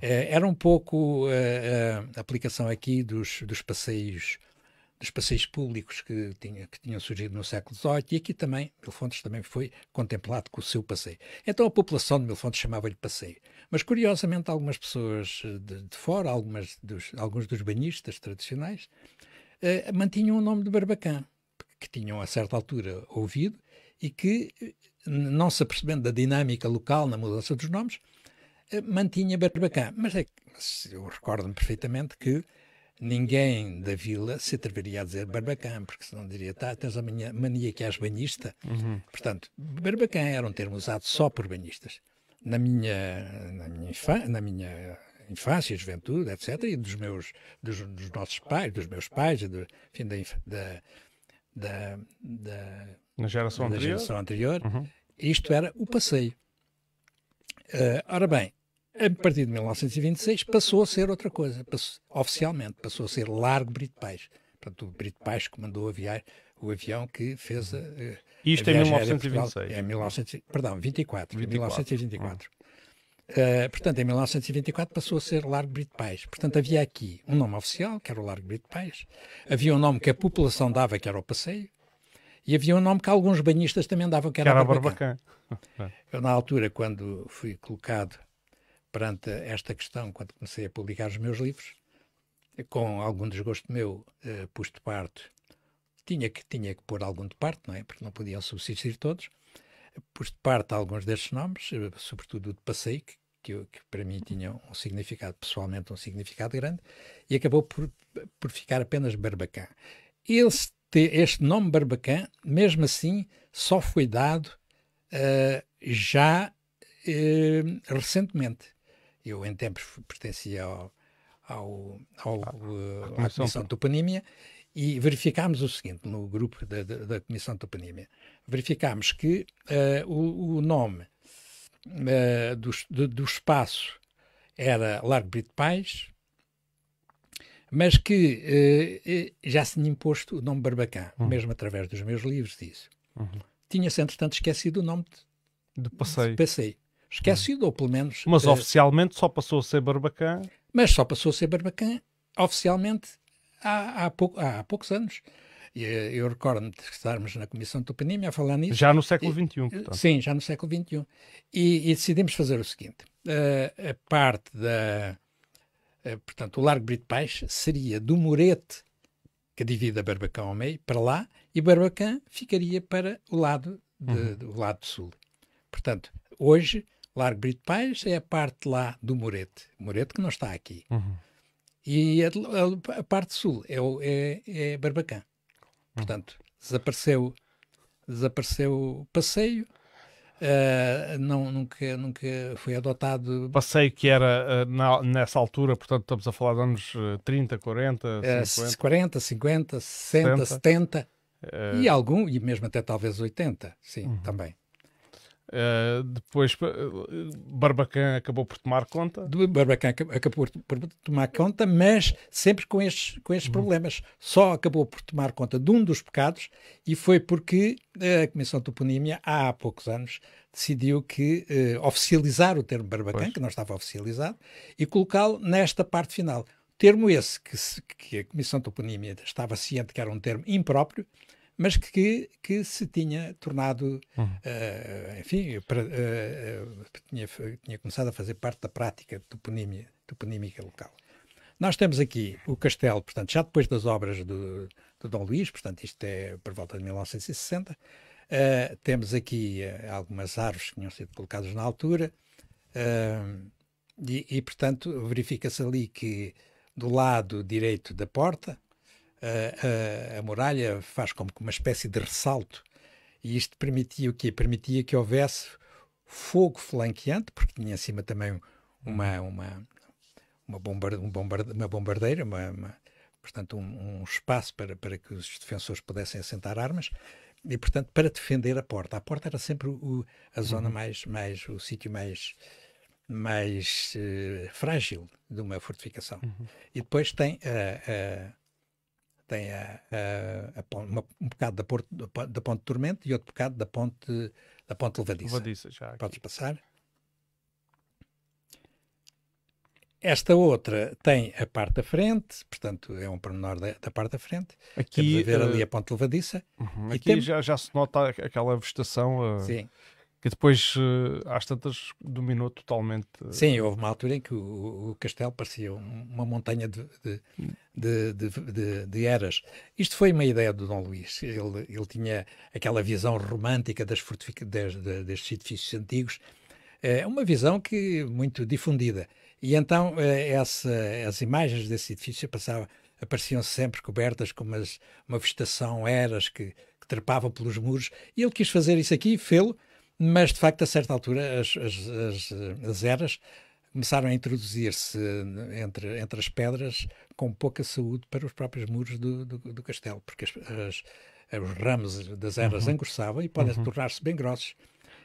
É, era um pouco é, é, a aplicação aqui dos, dos passeios dos passeios públicos que, tinha, que tinham surgido no século XVIII e aqui também Milfontes também foi contemplado com o seu passeio. Então a população de Milfontes chamava-lhe passeio. Mas curiosamente algumas pessoas eh, de, de fora, algumas dos, alguns dos banhistas tradicionais, eh, mantinham o nome de Barbacã, que tinham a certa altura ouvido e que, eh, não se apercebendo da dinâmica local na mudança dos nomes, mantinha Barbacã. Mas, é, mas eu recordo-me perfeitamente que ninguém da vila se atreveria a dizer Barbacã, porque senão diria, tá, tens a mania, mania que és banhista. Uhum. Portanto, Barbacã era um termo usado só por banhistas. Na minha, na minha, infa, na minha infância, juventude, etc., e dos meus, dos, dos nossos pais, dos meus pais, do, enfim, da, da, da, da, na geração anterior, geração anterior uhum. isto era o passeio. Uh, ora bem, a partir de 1926, passou a ser outra coisa, passou, oficialmente, passou a ser Largo Brito Paes. Portanto, o Brito Paes comandou a o avião que fez a. Isto a em 1926. É 19, perdão, 24. 24. Em 1924. Hum. Uh, portanto, em 1924 passou a ser Largo Brito Paes. Portanto, havia aqui um nome oficial, que era o Largo Brito Paes, havia um nome que a população dava, que era o Passeio, e havia um nome que alguns banhistas também davam, que era, que era a Barbacã. É. Na altura, quando fui colocado perante esta questão, quando comecei a publicar os meus livros, com algum desgosto meu, uh, pus de parte. Tinha que, tinha que pôr algum de parte, não é? Porque não podiam subsistir todos. Pus de parte alguns destes nomes, eh, sobretudo o de Passeio, que, que, que, para mim tinha um significado, pessoalmente, um significado grande, e acabou por, por ficar apenas Barbacã. Este, este nome Barbacã, mesmo assim, só foi dado uh, já uh, recentemente. Eu, em tempos, pertencia ao, ao, ao à, uh, à Comissão de Toponímia e verificámos o seguinte no grupo da, da, da Comissão de Toponímia. Verificámos que uh, o, o, nome uh, do, do, espaço era Largo Brito Pais, mas que já se tinha imposto o nome Barbacã, uhum. mesmo através dos meus livros disso. Uhum. Tinha-se, entretanto, esquecido o nome de, do passeio. De passeio esquecido, ou pelo menos. Mas uh, oficialmente só passou a ser Barbacã. Mas só passou a ser Barbacã oficialmente há, há, há, poucos anos. Eu, eh, eu recordo-me de estarmos na Comissão de Toponímia a falar nisso. Já no século XXI, eh, portanto. Sim, já no século XXI. E, e decidimos fazer o seguinte: uh, a parte da. Uh, portanto, o Largo Brito Paes seria do Morete, que divide a Barbacão ao meio, para lá, e Barbacã ficaria para o lado, de, uhum. do lado sul. Portanto, hoje Largo Brito Pais é a parte lá do Morete, Morete que não está aqui. Uhum. E a, é a, é a, parte sul é, é, é Barbacã. Uhum. Portanto, desapareceu, desapareceu o passeio. Uh, não, nunca, nunca foi adotado. Passeio que era uh, na, nessa altura, portanto, estamos a falar de anos 30, 40, 50. Uh, 40, 50, 60, 70, 70 e algum, e mesmo até talvez 80, sim, uhum. também. Uh, depois eh, Barbacan acabou por tomar conta. Barbacan acabou por tomar conta, mas sempre com estes, com estes uhum. problemas. Só acabou por tomar conta de um dos pecados e foi porque eh, a Comissão de Toponímia, há poucos anos, decidiu que uh, oficializar o termo Barbacan, pois. que não estava oficializado, e colocá-lo nesta parte final. Termo esse que, que a Comissão de Toponímia estava ciente que era um termo impróprio, mas que, que se tinha tornado, uhum. uh, enfim, pra, uh, uh, tinha, tinha começado a fazer parte da prática toponímia, toponímica local. Nós temos aqui o castelo, portanto, já depois das obras do, do Dom Luís, portanto, isto é por volta de 1960, temos aqui algumas árvores que tinham sido colocadas na altura, e, e, portanto, verifica-se ali que do lado direito da porta, a, a, muralha faz como uma espécie de ressalto e isto permitia o quê? Permitia que houvesse fogo flanqueante, porque tinha em cima também uma, uma, uma, bombarde, um bombarde, uma bombardeira, uma, uma portanto, um, um, espaço para, para que os defensores pudessem assentar armas e, portanto, para defender a porta. A porta era sempre o, a zona uhum. mais, mais, o sítio mais mais uh, frágil de uma fortificação. Uhum. E depois tem a, tem a, a, a, uma, um bocado da, Porto, da, Ponte Tormento e outro bocado da Ponte, da ponte Levadiça. Levadiça já Podes passar. Esta outra tem a parte da frente, portanto é um pormenor da, da parte da frente. Aqui, Temos a ver uh, ali eh, a ponte levadiça. Uhum, aqui tem... já, já se nota aquela vegetação. Uh... Sim, que depois, eh, às tantas, dominou totalmente. Eh, Sim, houve uma altura em que o, o castelo parecia uma montanha de, de, de, de, eras. Isto foi uma ideia do Dom Luís. Ele, ele tinha aquela visão romântica das fortific... das, destes edifícios antigos, é uma visão que muito difundida. E então eh, essa, as imagens desse edifício passavam, apareciam sempre cobertas com umas, uma vegetação eras que, que trepava pelos muros. E ele quis fazer isso aqui, fê-lo, mas de facto, a certa altura, as, as, as, as eras começaram a introduzir-se entre, entre as pedras com pouca saúde para os próprios muros do, do, do castelo, porque os ramos das eras uhum. engrossavam e podem uhum. tornar-se bem grossos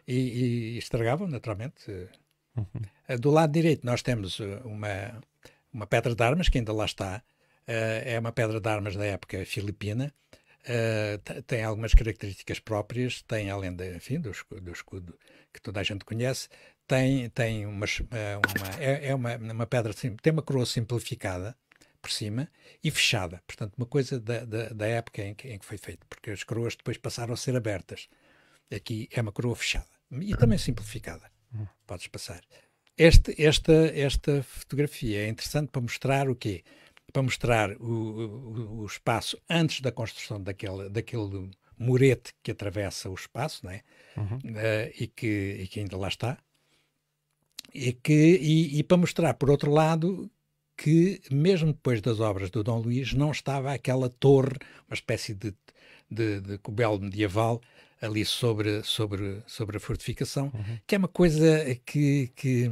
e, e estragavam, naturalmente. Uhum. Eh, do lado direito, nós temos eh, uma, uma pedra de armas que ainda lá está, eh, é uma pedra de armas da época filipina eh, tem algumas características próprias, tem, além de, enfim, do, escudo, do escudo que toda a gente conhece, tem, tem uma, eh, uma é, é, uma, uma pedra, tem uma coroa simplificada por cima e fechada, portanto, uma coisa da, da, da época em que, em que, foi feito, porque as coroas depois passaram a ser abertas. Aqui é uma coroa fechada e também simplificada. Hum. Podes passar. Este, esta, esta fotografia é interessante para mostrar o quê? para mostrar o, o, o, espaço antes da construção daquele, daquele murete que atravessa o espaço, né? Uhum. Uh, e, que, e que ainda lá está. E, que, e, e, para mostrar, por outro lado, que mesmo depois das obras do Dom Luís não estava aquela torre, uma espécie de, de, de cubelo medieval ali sobre, sobre, sobre a fortificação, uhum. que é uma coisa que, que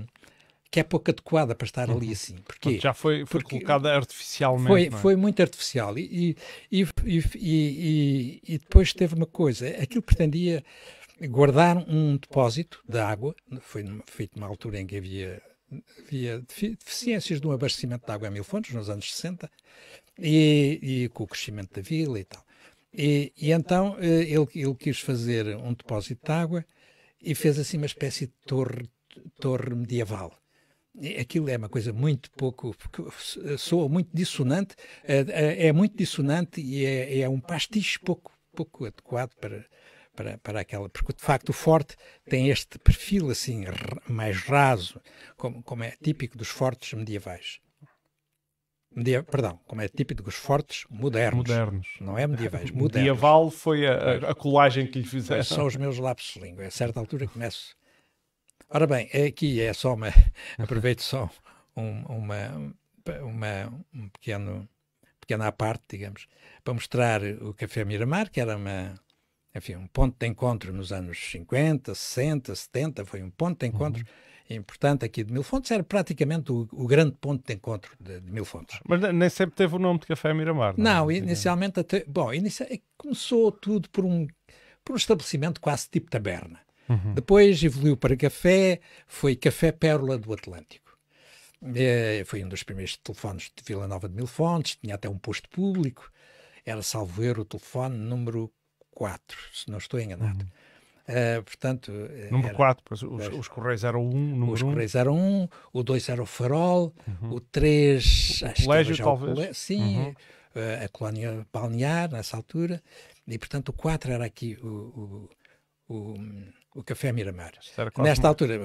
que é pouco adequada para estar ali uhum. assim. porque Já foi, foi Porque colocada artificialmente. Foi, é? foi muito artificial. E, e, e, e, e depois teve uma coisa: aquilo pretendia guardar um depósito de água, foi feito numa altura em que havia, havia deficiências no abastecimento de água a mil fontes, nos anos 60, e, e com o crescimento da vila e tal. E, e então eh, ele, ele quis fazer um depósito de água e fez assim uma espécie de torre, torre medieval aquilo é uma coisa muito pouco, soa muito dissonante, é, é, é muito dissonante e é, é um pastiche pouco, pouco adequado para, para, para aquela, porque de facto o forte tem este perfil assim mais raso, como, como é típico dos fortes medievais. Media, perdão, como é típico dos fortes modernos. Modernos. Não é medievais, Medieval foi a, a colagem que lhe fizeram. São os meus lapsos de língua. A certa altura começo Ora bem, é aqui é só uma. Aproveito só um, uma, uma, um pequeno pequena parte, digamos, para mostrar o Café Miramar, que era uma, enfim, um ponto de encontro nos anos 50, 60, 70, foi um ponto de uhum. encontro uhum. importante aqui de Milfontes, era praticamente o, o grande ponto de encontro de, de Milfontes. Mas nem sempre teve o nome de Café Miramar, não é? Não, inicialmente, até, bom, inicia, é começou tudo por um, por um estabelecimento quase tipo taberna. Uhum. Depois evoluiu para café, foi Café Pérola do Atlântico. É, foi um dos primeiros telefones de Vila Nova de Mil Fontes, tinha até um posto público, era salvo erro o telefone número 4, se não estou enganado. Uhum. Uh, portanto, é, número 4, os, os, Correios eram 1, um, número Os Correios eram 1, um, o 2 era o Farol, uhum. o 3... O que talvez. O colégio, sim, uhum. uh, a colónia balnear, nessa altura. E, portanto, o 4 era aqui o, o o Café Miramar. Nesta altura,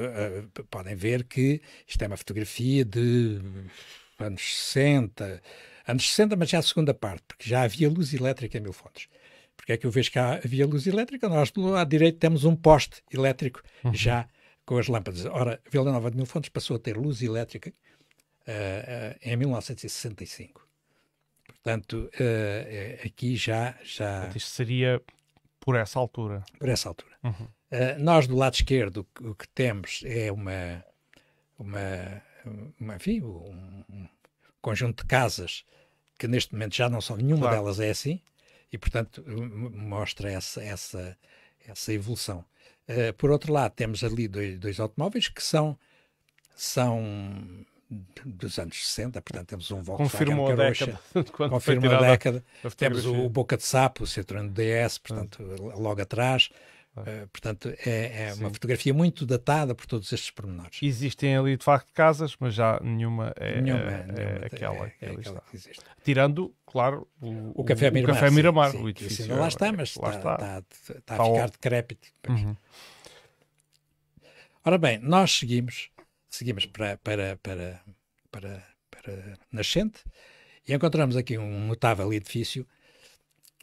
uh, podem ver que isto é uma fotografia de anos 60, anos 60, mas já a segunda parte, porque já havia luz elétrica em Mil Fontes. Porque é que eu vejo que havia luz elétrica? Nós, do lado direito, temos um poste elétrico uhum. já com as lâmpadas. Ora, Vila Nova de Mil Fontes passou a ter luz elétrica uh, uh, em 1965. Portanto, aqui já, já... Isto seria por essa altura. Por essa altura. Uhum. Eh, nós, do lado esquerdo, o que temos é uma, uma, uma enfim, um, um conjunto de casas que neste momento já não são, nenhuma claro. delas é assim, e portanto mostra essa, essa, essa evolução. Uh, por outro lado, temos ali dois, dois automóveis que são, são dos anos 60, portanto temos um Volkswagen Confirmou a década. confirmou a década. A temos o Boca de Sapo, o Citroën DS, ah. portanto ah. logo atrás. Eh, portanto, é, é uma fotografia muito datada por todos estes pormenores. Existem ali, de facto, casas, mas já nenhuma é, nenhuma, é, nenhuma, aquela, é que aquela está. que existe. Tirando, claro, o, o Café Miramar. O Café Miramar, sim, o edifício. Sim, lá está, eh, mas lá está, está, está, está, a ficar decrépito. Uhum. Ora bem, nós seguimos, seguimos para, para, para, para, para Nascente e encontramos aqui um notável edifício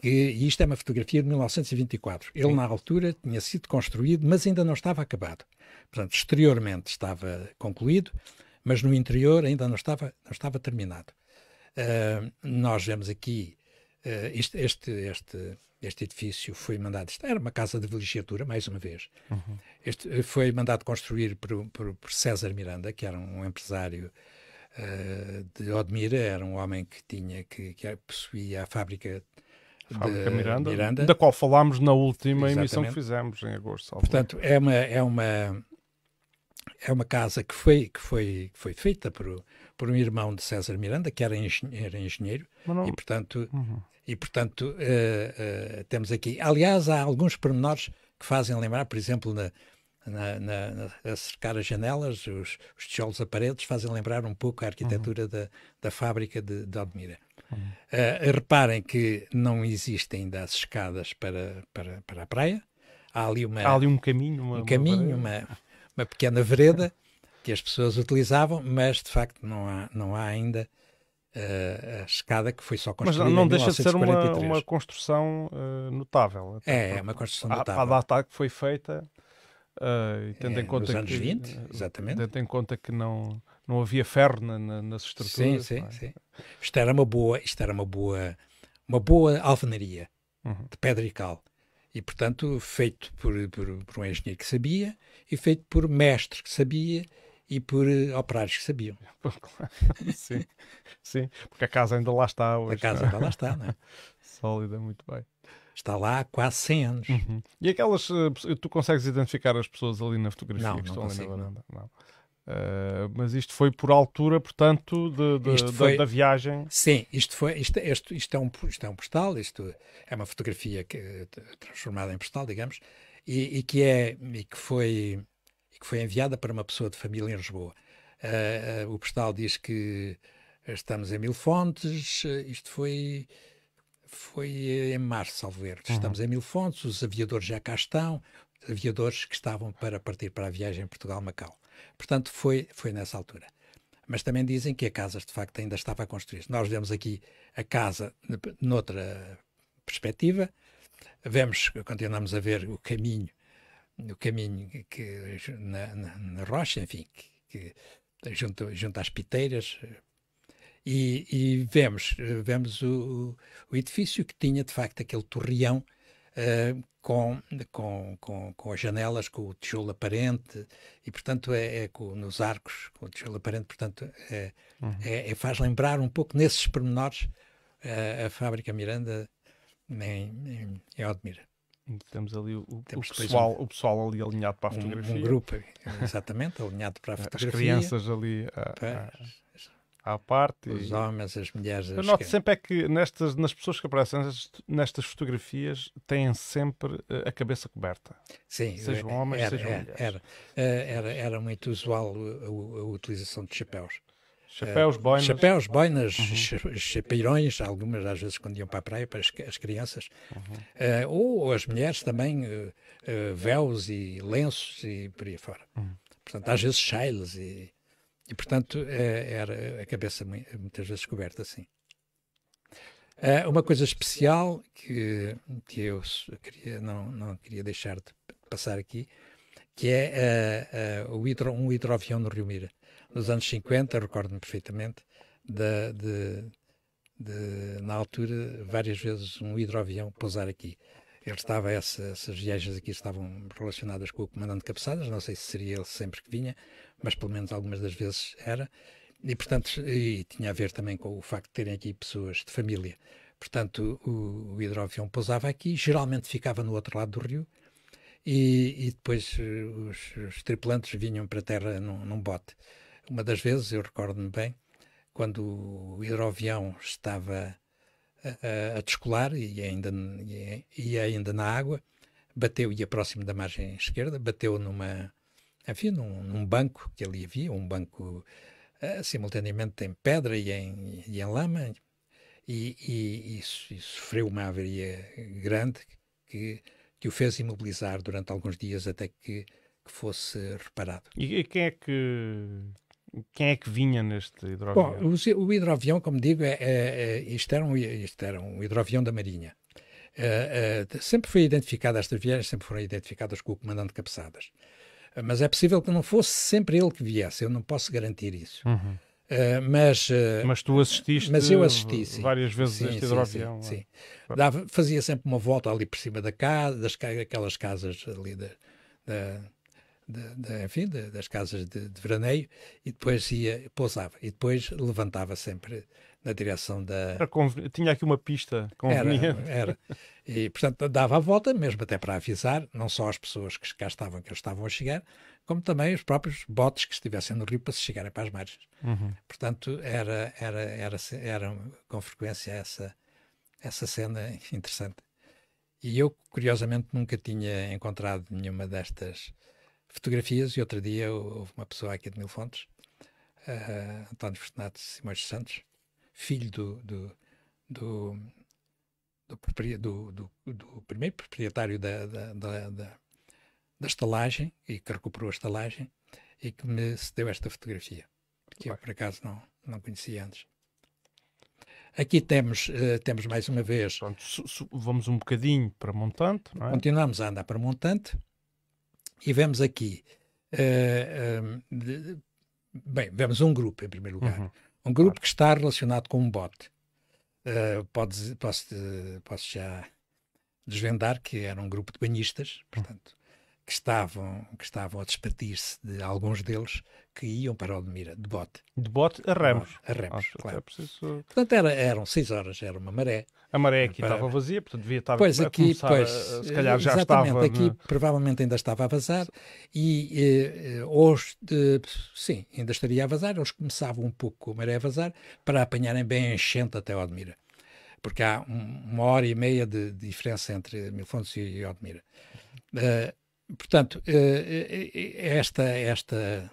que, e isto é uma fotografia de 1924. Ele, Sim. na altura, tinha sido construído, mas ainda não estava acabado. Portanto, exteriormente estava concluído, mas no interior ainda não estava, não estava terminado. Uh, nós vemos aqui uh, este, este, este, este edifício foi mandado. Era uma casa de vilegiatura, mais uma vez. Uhum. Este foi mandado construir por, por, por, César Miranda, que era um empresário uh, de Odmira, era um homem que tinha que, que possuía a fábrica Fábrica Miranda, Miranda, da qual falámos na última Exatamente. emissão que fizemos em agosto. Portanto, é uma, é uma é uma casa que foi que foi que foi feita por, por um irmão de César Miranda que era engenheiro, era engenheiro não... e portanto uhum. e portanto uh, uh, temos aqui. Aliás, há alguns pormenores que fazem lembrar, por exemplo, na, na, na, a cercar as janelas, os, os tijolos a paredes, fazem lembrar um pouco a arquitetura uhum. da, da fábrica de, de Odmira. Uh, reparem que não existem ainda as escadas para, para, para a praia. Há ali, uma, Há ali um caminho, uma, um caminho, uma, uma, pequena vereda que as pessoas utilizavam, mas de facto não há, não há ainda uh, a escada que foi só construída Mas não deixa de ser uma, uma construção uh, notável. É, é uma construção notável. a data que foi feita, uh, tendo é, em conta nos anos que, 20, exatamente. Tendo em conta que não, não havia ferro na, na, nas estruturas. Sim, sim, é? sim. Isto era uma boa, isto era uma boa, uma boa alvenaria uhum. de pedra e cal. E, portanto, feito por, por, por, um engenheiro que sabia, e feito por mestres que sabia, e por eh, operários que sabiam. sim, sim, porque a casa ainda lá está hoje. A casa é? ainda lá está, não é? Sólida, muito bem. Está lá há quase 100 anos. Uhum. E aquelas, eh, tu consegues identificar as pessoas ali na fotografia não, que não estão consigo, ali na varanda? não. não. Uh, mas isto foi por altura, portanto, de, de, foi, da, da, viagem. Sim, isto foi isto, isto, é, isto, é um, isto é um postal, isto é uma fotografia que, transformada em postal, digamos, e, e que é e que foi e que foi enviada para uma pessoa de família em Lisboa. Uh, uh, o postal diz que estamos em Mil Fontes, isto foi foi em março, salvo erro. Uhum. Estamos em Mil Fontes, os aviadores já cá estão, aviadores que estavam para partir para a viagem Portugal-Macau. Portanto, foi, foi nessa altura. Mas também dizem que a casa, de facto, ainda estava a construir. Nós vemos aqui a casa noutra perspectiva, vemos, continuamos a ver o caminho, o caminho que, na, na, na rocha, enfim, que, que, junto, junto às piteiras, e, e vemos, vemos o, o, edifício que tinha, de facto, aquele torreão eh, com, com, com, com, as janelas, com o tijolo aparente, e portanto é, é com, nos arcos, com o tijolo aparente, portanto é, uhum. é, é faz lembrar um pouco nesses pormenores eh, a fábrica Miranda em, em, Odmira. Temos ali o, Temos o pessoal, um, o pessoal ali alinhado para a fotografia. Um, um grupo, exatamente, alinhado para a fotografia. As crianças ali à parte. Os e... homens, as mulheres. Eu noto que... sempre é que nestas, nas pessoas que aparecem nestas fotografias têm sempre eh, a cabeça coberta. Sim, sejam é, homens, era, sejam era, é, mulheres. Era, eh, era, era muito usual a, eh, a utilização de chapéus. Chapéus, boinas. Chapéus, boinas, uhum. chapeirões, algumas às vezes quando iam para a praia, para as, as crianças. Uhum. Uh, ou, as mulheres também, uh, uh, véus e lenços e por aí fora. Uhum. Portanto, às vezes chiles e e, portanto, é, era a cabeça muitas vezes coberta assim. Uma coisa especial que, que eu queria, não, não queria deixar de passar aqui, que é, é o hidro, um hidroavião no Rio Mira. Nos anos 50, recordo-me perfeitamente, de, de, de, na altura, várias vezes um hidroavião pousar aqui ele estava essa, essas viagens aqui estavam relacionadas com o comandante Cabeçadas, não sei se seria ele sempre que vinha, mas pelo menos algumas das vezes era. E, portanto, e tinha a ver também com o facto de terem aqui pessoas de família. Portanto, o, o hidroavião pousava aqui, geralmente ficava no outro lado do rio, e, e depois eh, os, os, tripulantes vinham para a terra num, num bote. Uma das vezes, eu recordo-me bem, quando o hidroavião estava a, a, a descolar e ainda, e, e ainda na água, bateu, ia próximo da margem esquerda, bateu numa, havia num, num, banco que ali havia, um banco uh, simultaneamente em pedra e em, e em lama, e, e, e, e, sofreu uma avaria grande que, que o fez imobilizar durante alguns dias até que, que fosse reparado. E quem é que quem é que vinha neste hidroavião? Bom, o, o hidroavião, como digo, é, é, é, isto, era um, isto era um hidroavião da Marinha. É, sempre foi identificada, estas viagens sempre foram identificadas com o comandante Cabeçadas. Mas é possível que não fosse sempre ele que viesse, eu não posso garantir isso. Uhum. Uh, mas, uh, mas tu assististe mas eu assisti, sim. várias vezes sim, este hidroavião. Sim, sim, é? Dava, fazia sempre uma volta ali por cima da casa, das, aquelas casas ali da, da, enfim, das casas de, de, veraneio, e depois ia, pousava, e depois levantava sempre na direção da. Tinha aqui uma pista conveniente. Era, era. E, portanto, dava a volta, mesmo até para avisar, não só as pessoas que cá estavam, que estavam a chegar, como também os próprios botes que estivessem no rio para se chegarem para as margens. Uhum. Portanto, era, era, era, era com frequência essa, essa cena interessante. E eu, curiosamente, nunca tinha encontrado nenhuma destas fotografias. E outro dia houve uma pessoa aqui de Mil Fontes, uh, António Fortunato Simões Santos, filho do, do, do, do, do primeiro proprietário da, da, da, da, estalagem e que recuperou a estalagem e que me deu esta fotografia, que eu por acaso não, não conhecia antes. Aqui temos, uh, temos mais uma vez. Pronto, vamos um bocadinho para montante. É? Continuamos a andar para montante e vemos aqui. Uh, uh, de, bem, vemos um grupo em primeiro lugar. Uhum. Um grupo claro. que está relacionado com um bot. Uh, eh, pode, posso, eh, posso já desvendar que era um grupo de banhistas, hum. portanto, que estavam, que estavam a despedir-se de alguns deles que iam para Odmira, de bote. De bote a Ramos. A Ramos, ah, claro. É preciso... Portanto, era, eram seis horas, era uma maré. A maré aqui para... estava vazia, portanto devia estar pois aqui, pois, a, se calhar já exatamente, estava... aqui provavelmente ainda estava a vazar e eh, eh hoje, eh, sim, ainda estaria a vazar, eles começavam um pouco com a maré a vazar para apanharem bem a enchente até Odmira porque há um, uma hora e meia de, de diferença entre Milfontes e Odmira. Uh, Portanto, eh, eh, eh, é esta, é esta,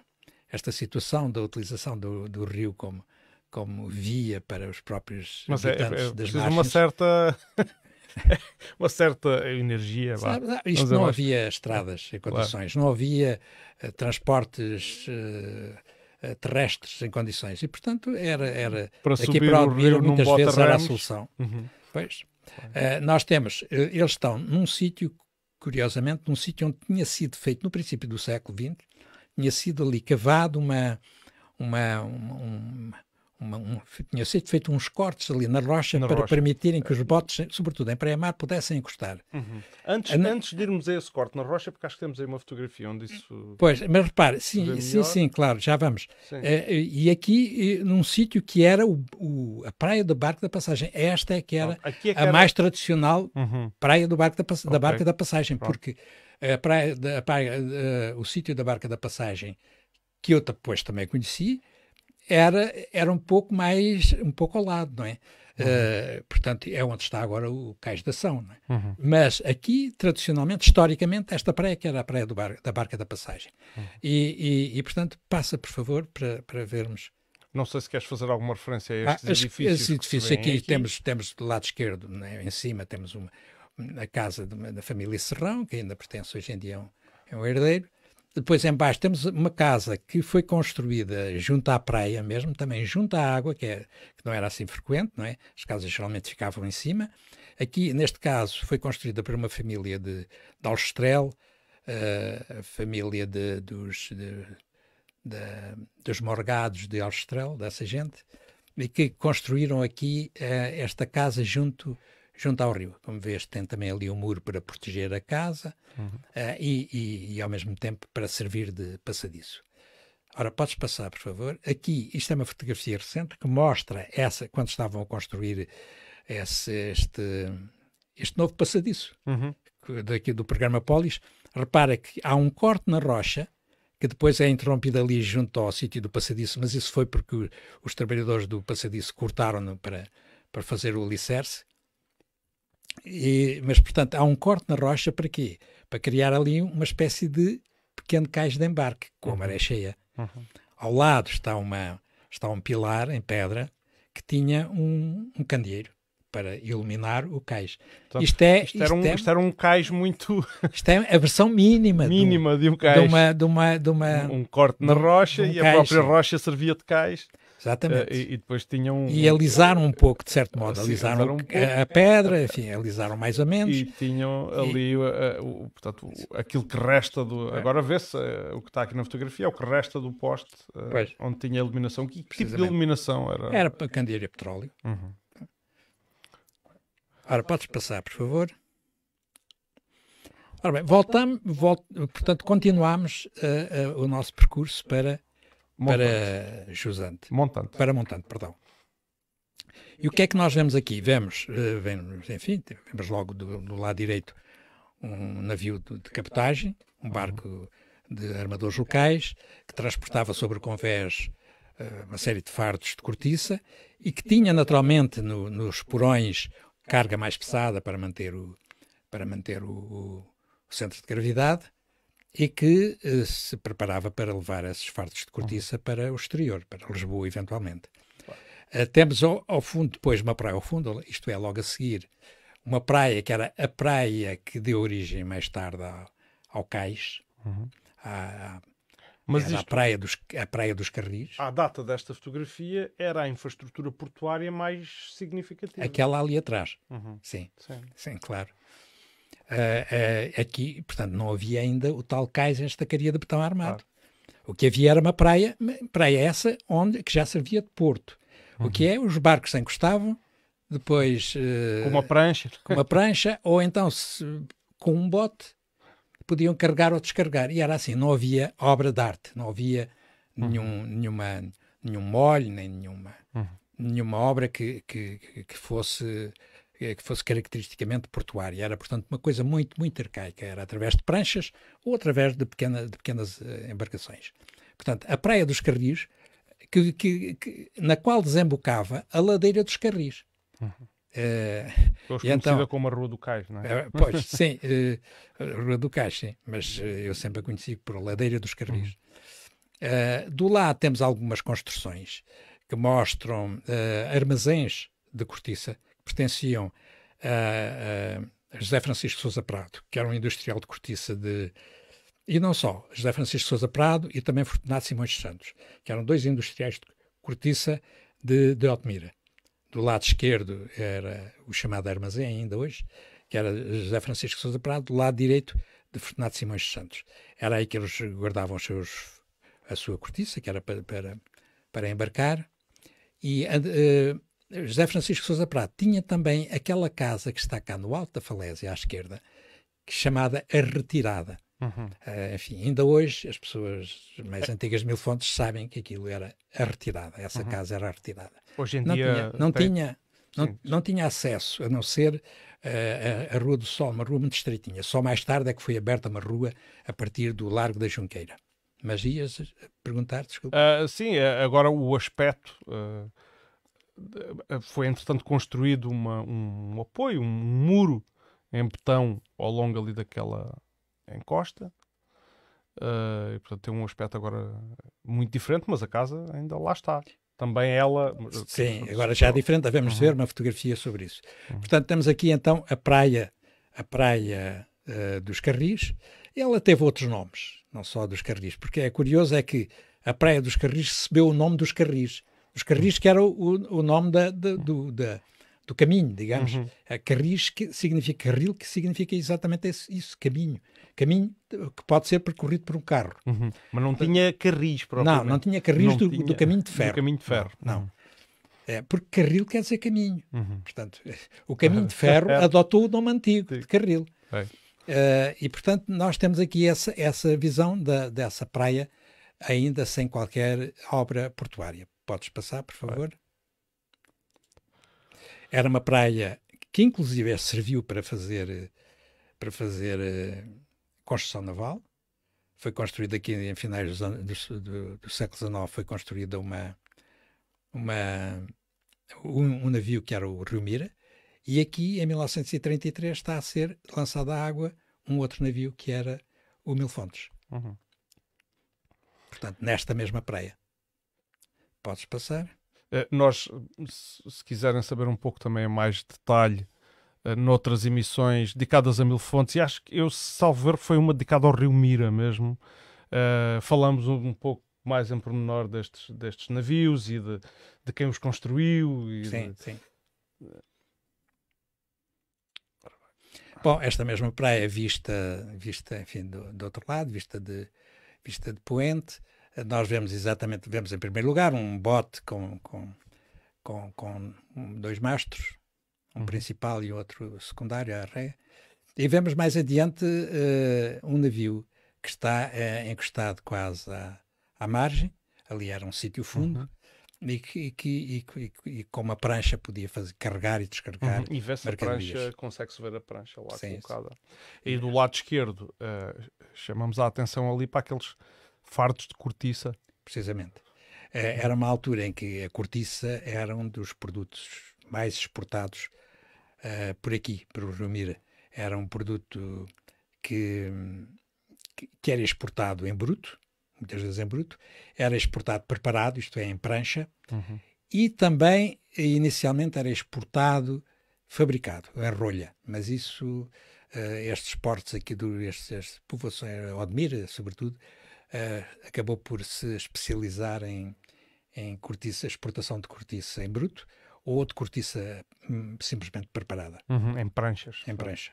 esta situação da utilização do, do rio como, como via para os próprios Mas é, habitantes é, é, das margens... uma certa... uma certa energia lá. Não, isto não havia estradas em condições, claro. não havia uh, transportes uh, terrestres em condições e, portanto, era, era para aqui para o Admiro, muitas vezes era a solução. Uhum. Pois. Uh, nós temos, eles estão num sítio curiosamente, num sítio onde tinha sido feito, no princípio do século XX, tinha sido ali cavado uma, uma, uma, uma, um, tinha sido feito uns cortes ali na rocha na para rocha. permitirem que é. os botes, sobretudo em pré-mar, pudessem encostar. Uhum. Antes, antes de irmos a esse corte na rocha, porque acho que temos aí uma fotografia onde isso. Pois, mas repare, sim, sim, sim, claro, já vamos. Uh, e aqui, eh, num sítio que era o, o, a Praia do Barco da Passagem, esta é que era, ah, é que era... a mais tradicional uhum. Praia do Barco da, okay. Barca da Passagem, Pronto. porque a praia, a praia, eh, o sítio da Barca da Passagem, que eu depois também conheci, era, era um pouco mais, um pouco ao lado, não é? Uhum. Uh, portanto, é onde está agora o cais da ação, É? Uhum. Mas aqui, tradicionalmente, historicamente, esta praia que era a praia bar, da Barca da Passagem. Uhum. E, e, e, portanto, passa, por favor, para, para vermos. Não sei se queres fazer alguma referência a ah, estes ah, edifícios. Estes aqui, aqui, Temos, temos do lado esquerdo, né, em cima, temos uma, a casa de, da família Serrão, que ainda pertence hoje em dia a um, a um herdeiro. Depois, embaixo, temos uma casa que foi construída junto à praia mesmo, também junto à água, que, é, que não era assim frequente, não é? As casas geralmente ficavam em cima. Aqui, neste caso, foi construída por uma família de, de Austrel, uh, eh, a família de, dos, de, dos morgados de Austrel, dessa gente, e que construíram aqui uh, esta casa junto junto ao rio. Como vês, tem também ali um muro para proteger a casa uhum. uh, e, e, e, ao mesmo tempo para servir de passadiço. Ora, podes passar, por favor. Aqui, isto é uma fotografia recente que mostra essa, quando estavam a construir esse, este, este novo passadiço uhum. daqui do programa Polis. Repara que há um corte na rocha que depois é interrompido ali junto ao sítio do passadiço, mas isso foi porque os trabalhadores do passadiço cortaram-no para, para fazer o alicerce e, mas, portanto, há um corte na rocha para quê? Para criar ali uma espécie de pequeno cais de embarque, com a uhum. maré cheia. Uhum. Ao lado está, uma, está um pilar em pedra que tinha um, um candeeiro para iluminar o cais. Portanto, isto, é, isto, era isto, um, é, isto era um cais muito. Isto é a versão mínima. mínima de um, de um cais. De uma, de uma, de uma, um corte na rocha um e cais. a própria rocha servia de cais. Exatamente. Uh, e, e, depois tinham. E alisaram um pouco, de certo modo. Assim, alisaram, alisaram um a pedra, enfim, alisaram mais ou menos. E tinham ali, e... Eh, eh, o, portanto, aquilo que resta do. É. Agora vê-se o que está aqui na fotografia, é o que resta do poste onde tinha iluminação. Que tipo de iluminação era? Era para candeeiro a petróleo. Uhum. Ora, podes passar, por favor. Ora bem, voltamos, volt, portanto, continuamos o nosso percurso para para jusante. Montante. Para montante, perdão. E o que é que nós vemos aqui? Vemos, eh, vemos enfim, vemos logo do, do lado direito um navio de, de capotagem, um uhum. barco de armadores locais, que transportava sobre convés eh, uma série de fardos de cortiça e que tinha naturalmente no, nos porões carga mais pesada para manter o, para manter o, o centro de gravidade e que eh, se preparava para levar esses fardos de cortiça uhum. para o exterior, para Lisboa, eventualmente. Uh, temos ao, ao, fundo, depois, uma praia ao fundo, isto é, logo a seguir, uma praia que era a praia que deu origem mais tarde ao, ao Cais, uhum. à, à, Mas isto... a, praia dos, a Praia dos Carris. À data desta fotografia, era a infraestrutura portuária mais significativa. Aquela ali atrás, uhum. sim. sim. Sim, claro. Uh, uh, aqui, portanto, não havia ainda o tal cais em estacaria de betão armado. Claro. O que havia era uma praia, praia essa, onde, que já servia de porto. Uhum. O que uhum. é, os barcos se encostavam, depois... Uh, com uma prancha. Com uma prancha, ou então se, com um bote, podiam carregar ou descarregar. E era assim, não havia obra de arte, não havia uhum. nenhum, uhum. nenhuma, nenhum molho, nem nenhuma, uhum. nenhuma obra que, que, que fosse eh, que fosse caracteristicamente portuária. Era, portanto, uma coisa muito, muito arcaica. Era através de pranchas ou através de, pequena, de pequenas eh, embarcações. Portanto, a Praia dos Carris, que, que, que, na qual desembocava a Ladeira dos Carris. Uhum. Uh, Hoje então, como a Rua do Cais, não é? Uh, pois, sim, uh, Rua do Cais, sim, mas uh, eu sempre a conheci por Ladeira dos Carris. Uhum. do lado temos algumas construções que mostram armazéns de cortiça pertenciam a, a, José Francisco Sousa Prado, que era um industrial de cortiça de. E não só, José Francisco Sousa Prado e também Fortunato Simões Santos, que eram dois industriais de cortiça de, de Do lado esquerdo era o chamado armazém, ainda hoje, que era José Francisco Sousa Prado, do lado direito de Fortunato Simões Santos. Era aí que eles guardavam seus, a sua cortiça, que era para, para, para embarcar, e uh, José Francisco Sousa Prado tinha também aquela casa que está cá no alto da falésia, à esquerda, chamada A Retirada. Uhum. Uh, enfim, ainda hoje as pessoas mais antigas de Mil Fontes sabem que aquilo era a retirada, essa uhum. casa era a retirada. Hoje em não dia. Tinha, não, tem... tinha, não, não tinha acesso, a não ser uh, a, a, Rua do Sol, uma rua muito estreitinha. Só mais tarde é que foi aberta uma rua a partir do Largo da Junqueira. Mas ias eh, perguntar, desculpa. Uh, sim, agora o aspecto uh, foi entretanto construído uma, um apoio, um muro em betão ao longo ali daquela encosta. Uh, e, portanto, tem um aspecto agora muito diferente, mas a casa ainda lá está. Também ela. Sim, eh, agora já é diferente, devemos uhum. ver uma fotografia sobre isso. Uhum. Portanto, temos aqui então a praia, a praia uh, dos Carris. Ela teve outros nomes, não só dos Carris, porque é curioso é que a praia dos Carris recebeu o nome dos Carris os Carris, que era o, o nome da, da, do, da, do caminho, digamos. Uhum. Eh, carris que significa carril, que significa exatamente esse, isso, caminho. Caminho que pode ser percorrido por um carro. Uhum. Mas não tinha carris propriamente. Não, não tinha carris não do, tinha... do, caminho de ferro. Do caminho de ferro. Não. não. Uhum. É, porque carril quer dizer caminho. Uhum. Portanto, o caminho de ferro adotou o nome antigo Sim. de carril. É. Uh, e, portanto, nós temos aqui essa, essa visão da, dessa praia ainda sem qualquer obra portuária. Podes passar, por favor? Era uma praia que inclusive é, serviu para fazer para fazer eh, construção naval. Foi construída aqui em finais do, do, do século XIX, foi construída uma, uma, um, um, navio que era o Rio Mira, e aqui em 1933 está a ser lançado à água um outro navio que era o Mil Fontes. Uhum. Portanto, nesta mesma praia. Podes passar. Eh, nós, se quiserem saber um pouco também a mais detalhe, eh, noutras emissões dedicadas a mil fontes, e acho que eu, salvo ver, foi uma dedicada ao Rio Mira mesmo. Uh, falamos um pouco mais em pormenor destes, destes navios e de, de quem os construiu. sim, de... sim. Bom, esta mesma praia vista, vista enfim, do, do outro lado, vista de, vista de poente, nós vemos exatamente, vemos em primeiro lugar um bote com, com, com, com dois mastros, um uhum. principal e outro secundário, a ré, e vemos mais adiante uh, um navio que está uh, encostado quase à, à margem, ali era um sítio fundo, uhum. E que, e, que, e, e, com uma prancha podia fazer, carregar e descarregar. Uhum. E vê-se a prancha, consegue-se ver a prancha lá sim, colocada. E do lado esquerdo, uh, chamamos a atenção ali para aqueles fartos de cortiça. Precisamente. Eh, era uma altura em que a cortiça era um dos produtos mais exportados uh, por aqui, para o Era um produto que, que era exportado em bruto, muitas vezes em bruto, era exportado preparado, isto é, em prancha, uhum. e também, inicialmente, era exportado fabricado, em rolha. Mas isso, uh, estes portos aqui, do, estes, estas povoações, Odmira, sobretudo, uh, acabou por se especializar em, em cortiça, exportação de cortiça em bruto ou de cortiça hum, simplesmente preparada. Uhum, em pranchas. Em prancha.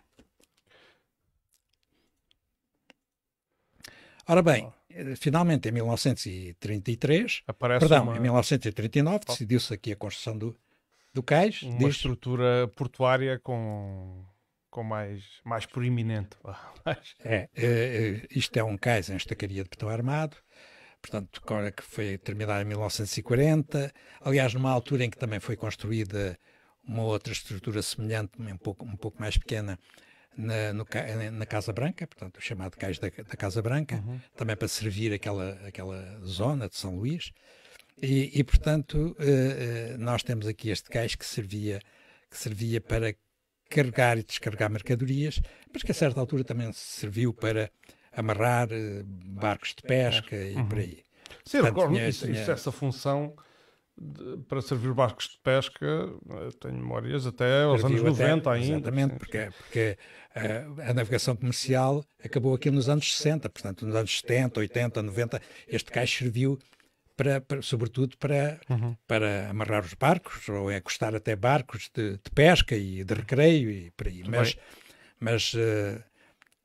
Ora bem, eh, finalmente em 1933, Aparece perdão, uma... em 1939, decidiu-se aqui a construção do, do cais. Uma estrutura portuária com com mais, mais proeminente. É, é, é, isto é um cais em é estacaria de betão armado, portanto, que foi terminado em 1940, aliás, numa altura em que também foi construída uma outra estrutura semelhante, um pouco, um pouco mais pequena, na, no, na Casa Branca, portanto, o chamado cais da, da Casa Branca, uhum. também para servir aquela, aquela zona de São Luís. E, e portanto, eh, eh, nós temos aqui este cais que servia, que servia para carregar e descarregar mercadorias, mas que a certa altura também serviu para amarrar eh, barcos de pesca e uhum. por aí. Sim, Portanto, recordo, tinha, isso, tinha... isso, essa função de, para servir barcos de pesca, eh, tenho memórias até aos anos 90 ainda. Exatamente, sim. porque, porque a, eh, a, navegação comercial acabou aqui nos anos 60, portanto, nos anos 70, 80, 90, este cais serviu para, para, sobretudo para, uhum. para amarrar os barcos ou encostar é até barcos de, de, pesca e de recreio e por aí. mas, mas, uh,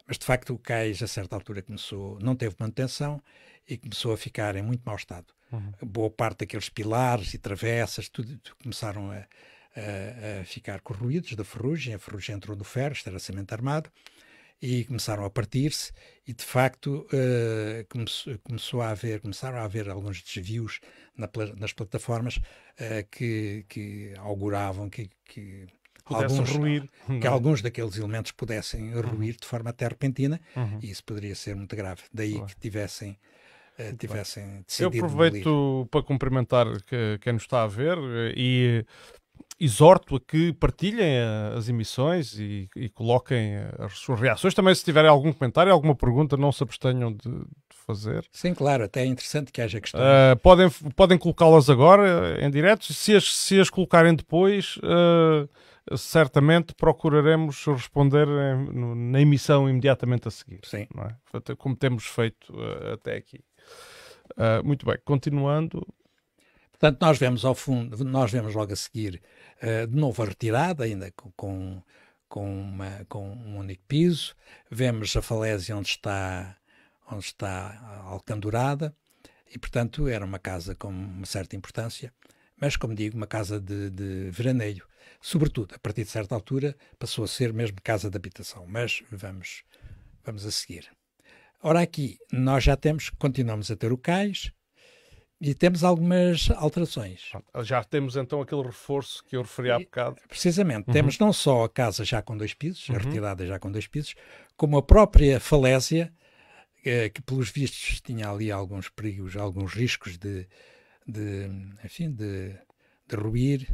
mas de facto o cais a certa altura começou, não teve manutenção e começou a ficar em muito mau estado. Uhum. Boa parte daqueles pilares e travessas, tudo, tudo começaram a, a, a, ficar corroídos da ferrugem, a ferrugem entrou no ferro, isto era cimento armado e começaram a partir-se e de facto uh, eh, come começou a haver, começaram a haver alguns desvios na, nas plataformas uh, que, que, auguravam que, que alguns, ruir, que é? alguns daqueles elementos pudessem uhum. ruir uhum. de forma até repentina uhum. e isso poderia ser muito grave. Daí que tivessem eh, tivessem decidido. Eu aproveito para cumprimentar quem nos está a ver e exorto a que partilhem eh, as emissões e, e, coloquem eh, as suas reações. Também, se tiverem algum comentário, alguma pergunta, não se abstenham de, de fazer. Sim, claro, até é interessante que haja questões. Uh, podem podem colocá-las agora em direto. Se as, se as colocarem depois, uh, certamente procuraremos responder em, na emissão imediatamente a seguir. Sim. É? Como temos feito uh, até aqui. muito bem, continuando. Portanto, nós vemos ao fundo, nós vemos logo a seguir uh, de novo a retirada, ainda com, com, com, uma, com um único piso, vemos a falésia onde está, onde está alcandurada, e portanto era uma casa com uma certa importância, mas como digo, uma casa de, de veraneio. Sobretudo, a partir de certa altura, passou a ser mesmo casa de habitação, mas vamos, vamos a seguir. Ora, aqui nós já temos, continuamos a ter o cais, e temos algumas alterações. Já temos então aquele reforço que eu referi há bocado. Precisamente. Uhum. Temos não só a casa já com dois pisos, uhum. a retirada já com dois pisos, como a própria falésia, eh, que pelos vistos tinha ali alguns perigos, alguns riscos de, de enfim, de, de ruir,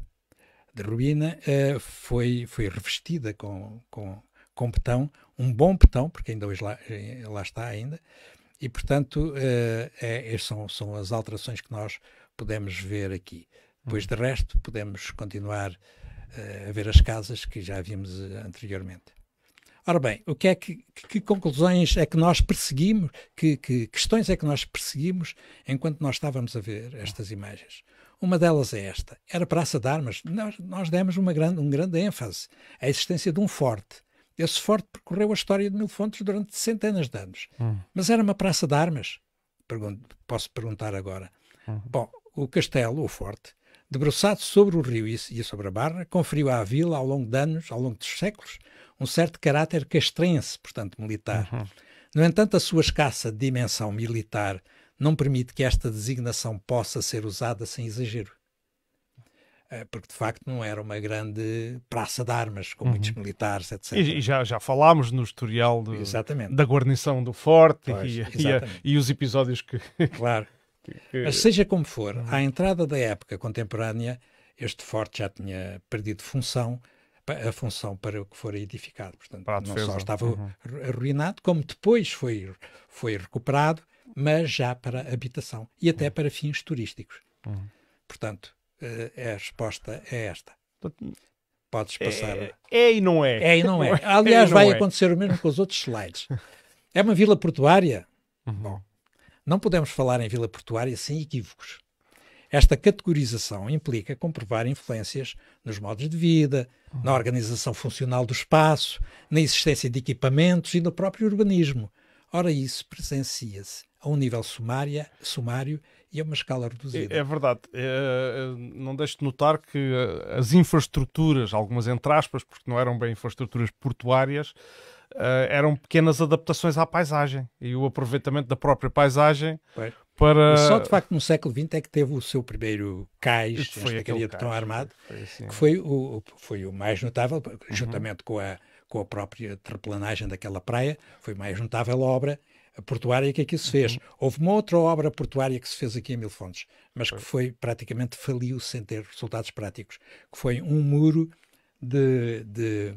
de ruína, eh, foi, foi revestida com, com, com petão, um bom petão, porque ainda hoje lá, eh, lá está ainda, e, portanto, eh, é, estas é, são, são as alterações que nós podemos ver aqui. Pois uhum. de resto, podemos continuar eh, a ver as casas que já vimos eh, anteriormente. Ora bem, o que é que, que conclusões é que nós perseguimos, que, que, questões é que nós perseguimos enquanto nós estávamos a ver estas imagens? Uma delas é esta: era praça de armas. Nós, nós demos grande, um grande ênfase à existência de um forte, esse forte percorreu a história de Mil Fontes durante centenas de anos. Hum. Mas era uma praça de armas? Pergunto, posso perguntar agora. Hum. Bom, o castelo, o forte, debruçado sobre o rio e sobre a barra, conferiu à vila, ao longo de anos, ao longo dos séculos, um certo caráter castrense, portanto militar. Uhum. No entanto, a sua escassa dimensão militar não permite que esta designação possa ser usada sem exagero. Eh, porque de facto não era uma grande praça de armas, com uhum. muitos militares, etc. E, já, já falámos no historial do, da guarnição do forte pois, e, e, a, e, os episódios que... Claro. que, que... Mas seja como for, uhum. à entrada da época contemporânea, este forte já tinha perdido função, a função para o que fora edificado. Portanto, para não só estava uhum. arruinado, como depois foi, foi recuperado, mas já para habitação e até uhum. para fins turísticos. Uhum. Portanto, eh, é a resposta é esta. Podes é, passar. É, é e não é. É e não é. é Aliás, não vai é. acontecer o mesmo com os outros slides. É uma vila portuária? Uhum. Bom, não podemos falar em vila portuária sem equívocos. Esta categorização implica comprovar influências nos modos de vida, na uhum. organização funcional do espaço, na existência de equipamentos e no próprio urbanismo. Ora, isso presencia-se a um nível sumária, sumário e a é uma escala reduzida. É, é verdade. É, é não deixo de notar que eh, as infraestruturas, algumas entre aspas, porque não eram bem infraestruturas portuárias, eh, eram pequenas adaptações à paisagem e o aproveitamento da própria paisagem para. Só de facto no século XX é que teve o seu primeiro cais, foi aquele cais, tão armado, foi assim. que foi o, foi o mais notável, uhum. juntamente com a, com a própria terraplanagem daquela praia, foi mais notável a obra portuária que aqui se fez. Uhum. Houve uma outra obra portuária que se fez aqui em Mil Fontes, mas que foi praticamente faliu sem ter resultados práticos, que foi um muro de, de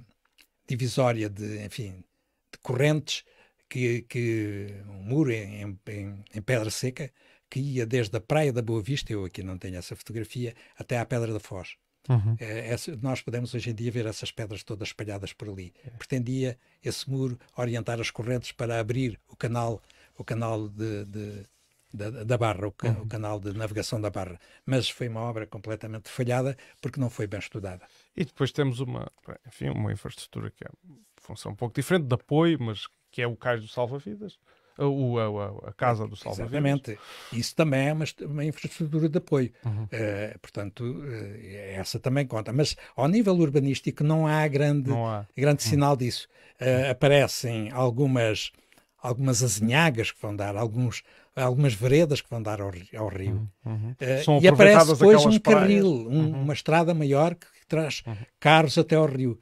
divisória de, enfim, de correntes, que, que um muro em, em, em pedra seca que ia desde a Praia da Boa Vista, eu aqui não tenho essa fotografia, até à Pedra da Foz. Uhum. É, nós podemos hoje em dia ver essas pedras todas espalhadas por ali. É. Pretendia esse muro orientar as correntes para abrir o canal, o canal de, de da, da, Barra, o, can, uhum. o, canal de navegação da Barra. Mas foi uma obra completamente falhada porque não foi bem estudada. E depois temos uma, enfim, uma infraestrutura que é função um pouco diferente de apoio, mas que é o cais do Salva-Vidas, o, a, a Casa do Salva Exatamente. Isso também é uma, uma infraestrutura de apoio. Uhum. Uh, portanto, uh, essa também conta. Mas ao nível urbanístico não há grande, não há. grande uhum. sinal disso. Uh, aparecem algumas, algumas azinhagas que vão dar, alguns algumas veredas que vão dar ao, ao rio. Uhum. uhum. São e aparece depois um carril, um, uhum. uma estrada maior que, que traz carros até ao rio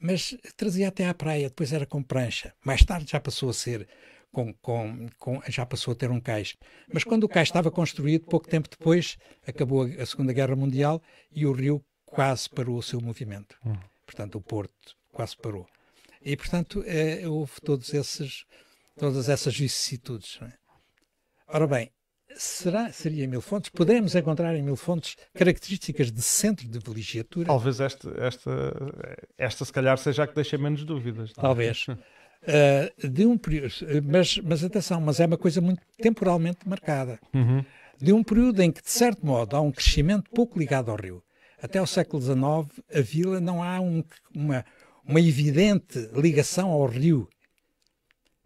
mas trazia até à praia, depois era com prancha. Mais tarde já passou a ser com, com, com, já passou a ter um cais. Mas quando o é, cais estava construído, pouco tempo depois, acabou a, Segunda Guerra Mundial e o rio quase parou o seu movimento. Hum. Portanto, o Porto quase parou. E, portanto, é, houve todos esses, todas essas vicissitudes. É? Ora bem, será, seria em Mil Fontes? Poderemos encontrar em Mil Fontes características de centro de vilegiatura? Talvez esta, esta, esta se calhar, seja a que deixa menos dúvidas. É? Talvez. uh, de um mas, mas atenção, mas é uma coisa muito temporalmente marcada. Uhum. De um período em que, de certo modo, há um crescimento pouco ligado ao rio. Até o século XIX, a vila não há um, uma, uma evidente ligação ao rio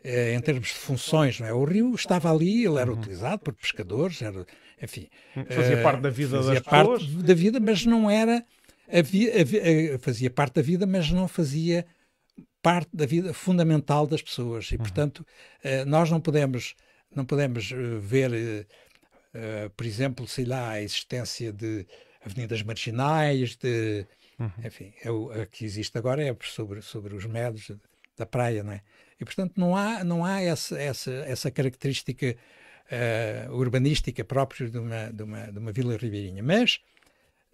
eh, em termos de funções, não é? O rio estava ali, ele era uhum. utilizado por pescadores, era, enfim. Fazia uh, parte da vida fazia das parte pessoas. da vida, mas não era. Eh, fazia parte da vida, mas não fazia parte da vida fundamental das pessoas e, uhum. portanto, eh, nós não podemos, não podemos eh, ver, eh, por exemplo, sei lá, a existência de avenidas marginais, de, uhum. enfim, a, é a que existe agora é sobre, sobre os medos da praia, não é? E, portanto, não há, não há essa, essa, essa característica uh, urbanística própria de uma, de, uma, de uma vila ribeirinha. Mas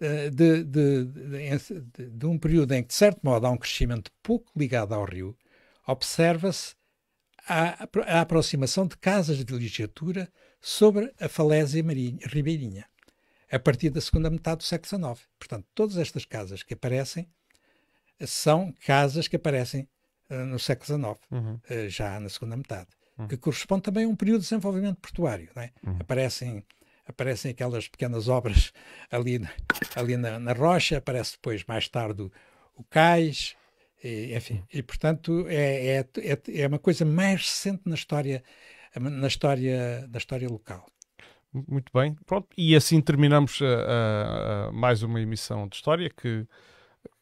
eh, de, de, de, de, um período em que, de certo modo, há um crescimento pouco ligado ao rio, observa-se a, a, aproximação de casas de ligiatura sobre a falésia marinha, ribeirinha, a partir da segunda metade do século XIX. Portanto, todas estas casas que aparecem são casas que aparecem uh, no século XIX, uhum. uh, já na segunda metade, uhum. que corresponde também a um período de desenvolvimento portuário. É? Uhum. Aparecem aparecem aquelas pequenas obras ali, ali na, na rocha, aparece depois mais tarde o, o cais, e, enfim, uhum. e portanto é, é, é, é uma coisa mais recente na história, na história, na história local. Muito bem, pronto. E assim terminamos uh, uh, mais uma emissão de história que,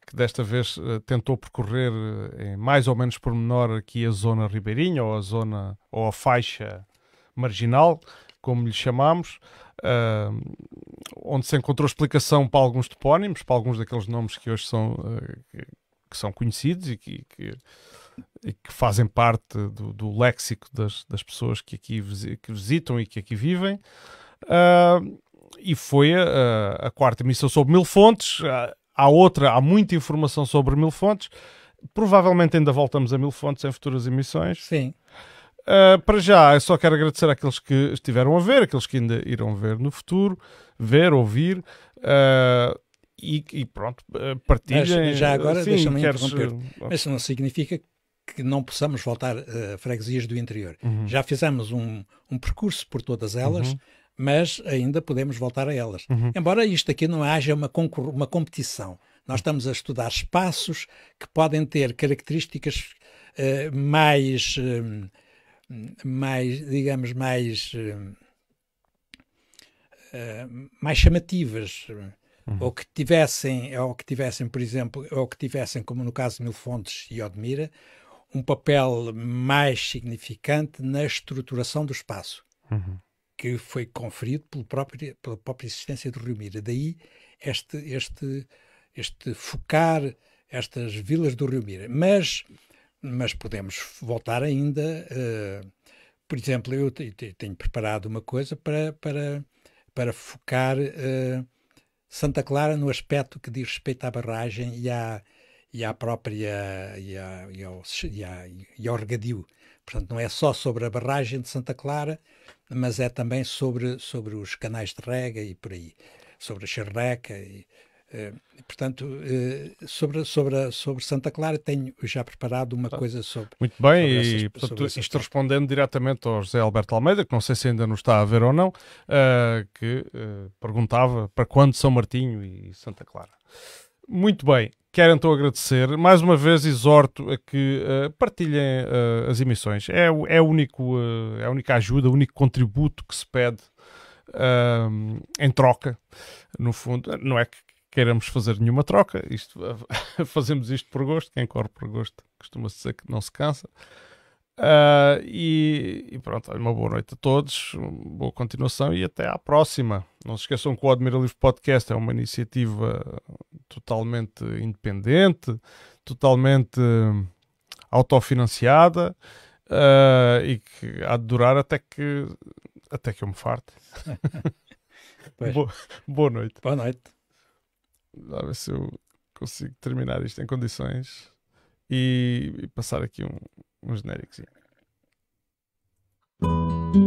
que desta vez uh, tentou percorrer em mais ou menos por menor aqui a zona ribeirinha ou a zona ou a faixa marginal, como lhe chamamos uh, onde se encontrou explicação para alguns topónimos, para alguns daqueles nomes que hoje são, uh, eh, que, que, são conhecidos e que, que, e que fazem parte do, do léxico das, das, pessoas que aqui que visitam e que aqui vivem. Uh, e foi a, quarta emissão sobre mil fontes. Há outra, há muita informação sobre mil fontes. Provavelmente ainda voltamos a mil fontes em futuras emissões. Sim. Uh, para já, eu só quero agradecer àqueles que estiveram a ver, aqueles que ainda irão ver no futuro, ver, ouvir. Uh, e, e, pronto, ah, partilhem. Mas já agora, deixa-me queres... interromper. Mas isso não significa que não possamos voltar a freguesias do interior. Uhum. Já fizemos um, um, percurso por todas elas. Uhum. Mas ainda podemos voltar a elas. Uhum. Embora isto aqui não haja uma, uma competição. Nós estamos a estudar espaços que podem ter características uh, mais. Uh, mais, digamos, mais, uh, mais chamativas, uhum. ou que tivessem, ou que tivessem, por exemplo, ou que tivessem, como no caso de Mil Fontes e Odmira, um papel mais significante na estruturação do espaço, uhum. que foi conferido pelo próprio, pela própria existência do Rio Mira. Daí este, este, este focar estas vilas do Rio Mira. Mas mas podemos voltar ainda. Uh, por exemplo, eu tenho preparado uma coisa para, para, para focar uh, Santa Clara no aspecto que diz respeito à barragem e à, e à própria e, à, e, ao, e, à, e ao regadio. Portanto, não é só sobre a barragem de Santa Clara, mas é também sobre, sobre os canais de rega e por aí, sobre a charreca e eh, portanto, eh, sobre, sobre, sobre Santa Clara tenho já preparado uma ah, coisa sobre. Muito bem, sobre essas, e portanto, isto respondendo diretamente ao José Alberto Almeida, que não sei se ainda nos está a ver ou não, uh, que uh, perguntava para quando São Martinho e Santa Clara. Muito bem, quero então agradecer. Mais uma vez exorto a que uh, partilhem as emissões. É, é, único, é a única ajuda, o único contributo que se pede Uh, em troca, no fundo. Não é que queiramos fazer nenhuma troca. Isto, fazemos isto por gosto. Quem corre por gosto costuma-se dizer que não se cansa. Uh, e, e, pronto, uma boa noite a todos, boa continuação e até à próxima. Não se esqueçam que o Admira Livre Podcast é uma iniciativa totalmente independente, totalmente hum, autofinanciada uh, e que há de durar até que, até que eu me farte. boa, boa noite. Boa noite a ver se eu consigo terminar isto em condições e, e passar aqui um, um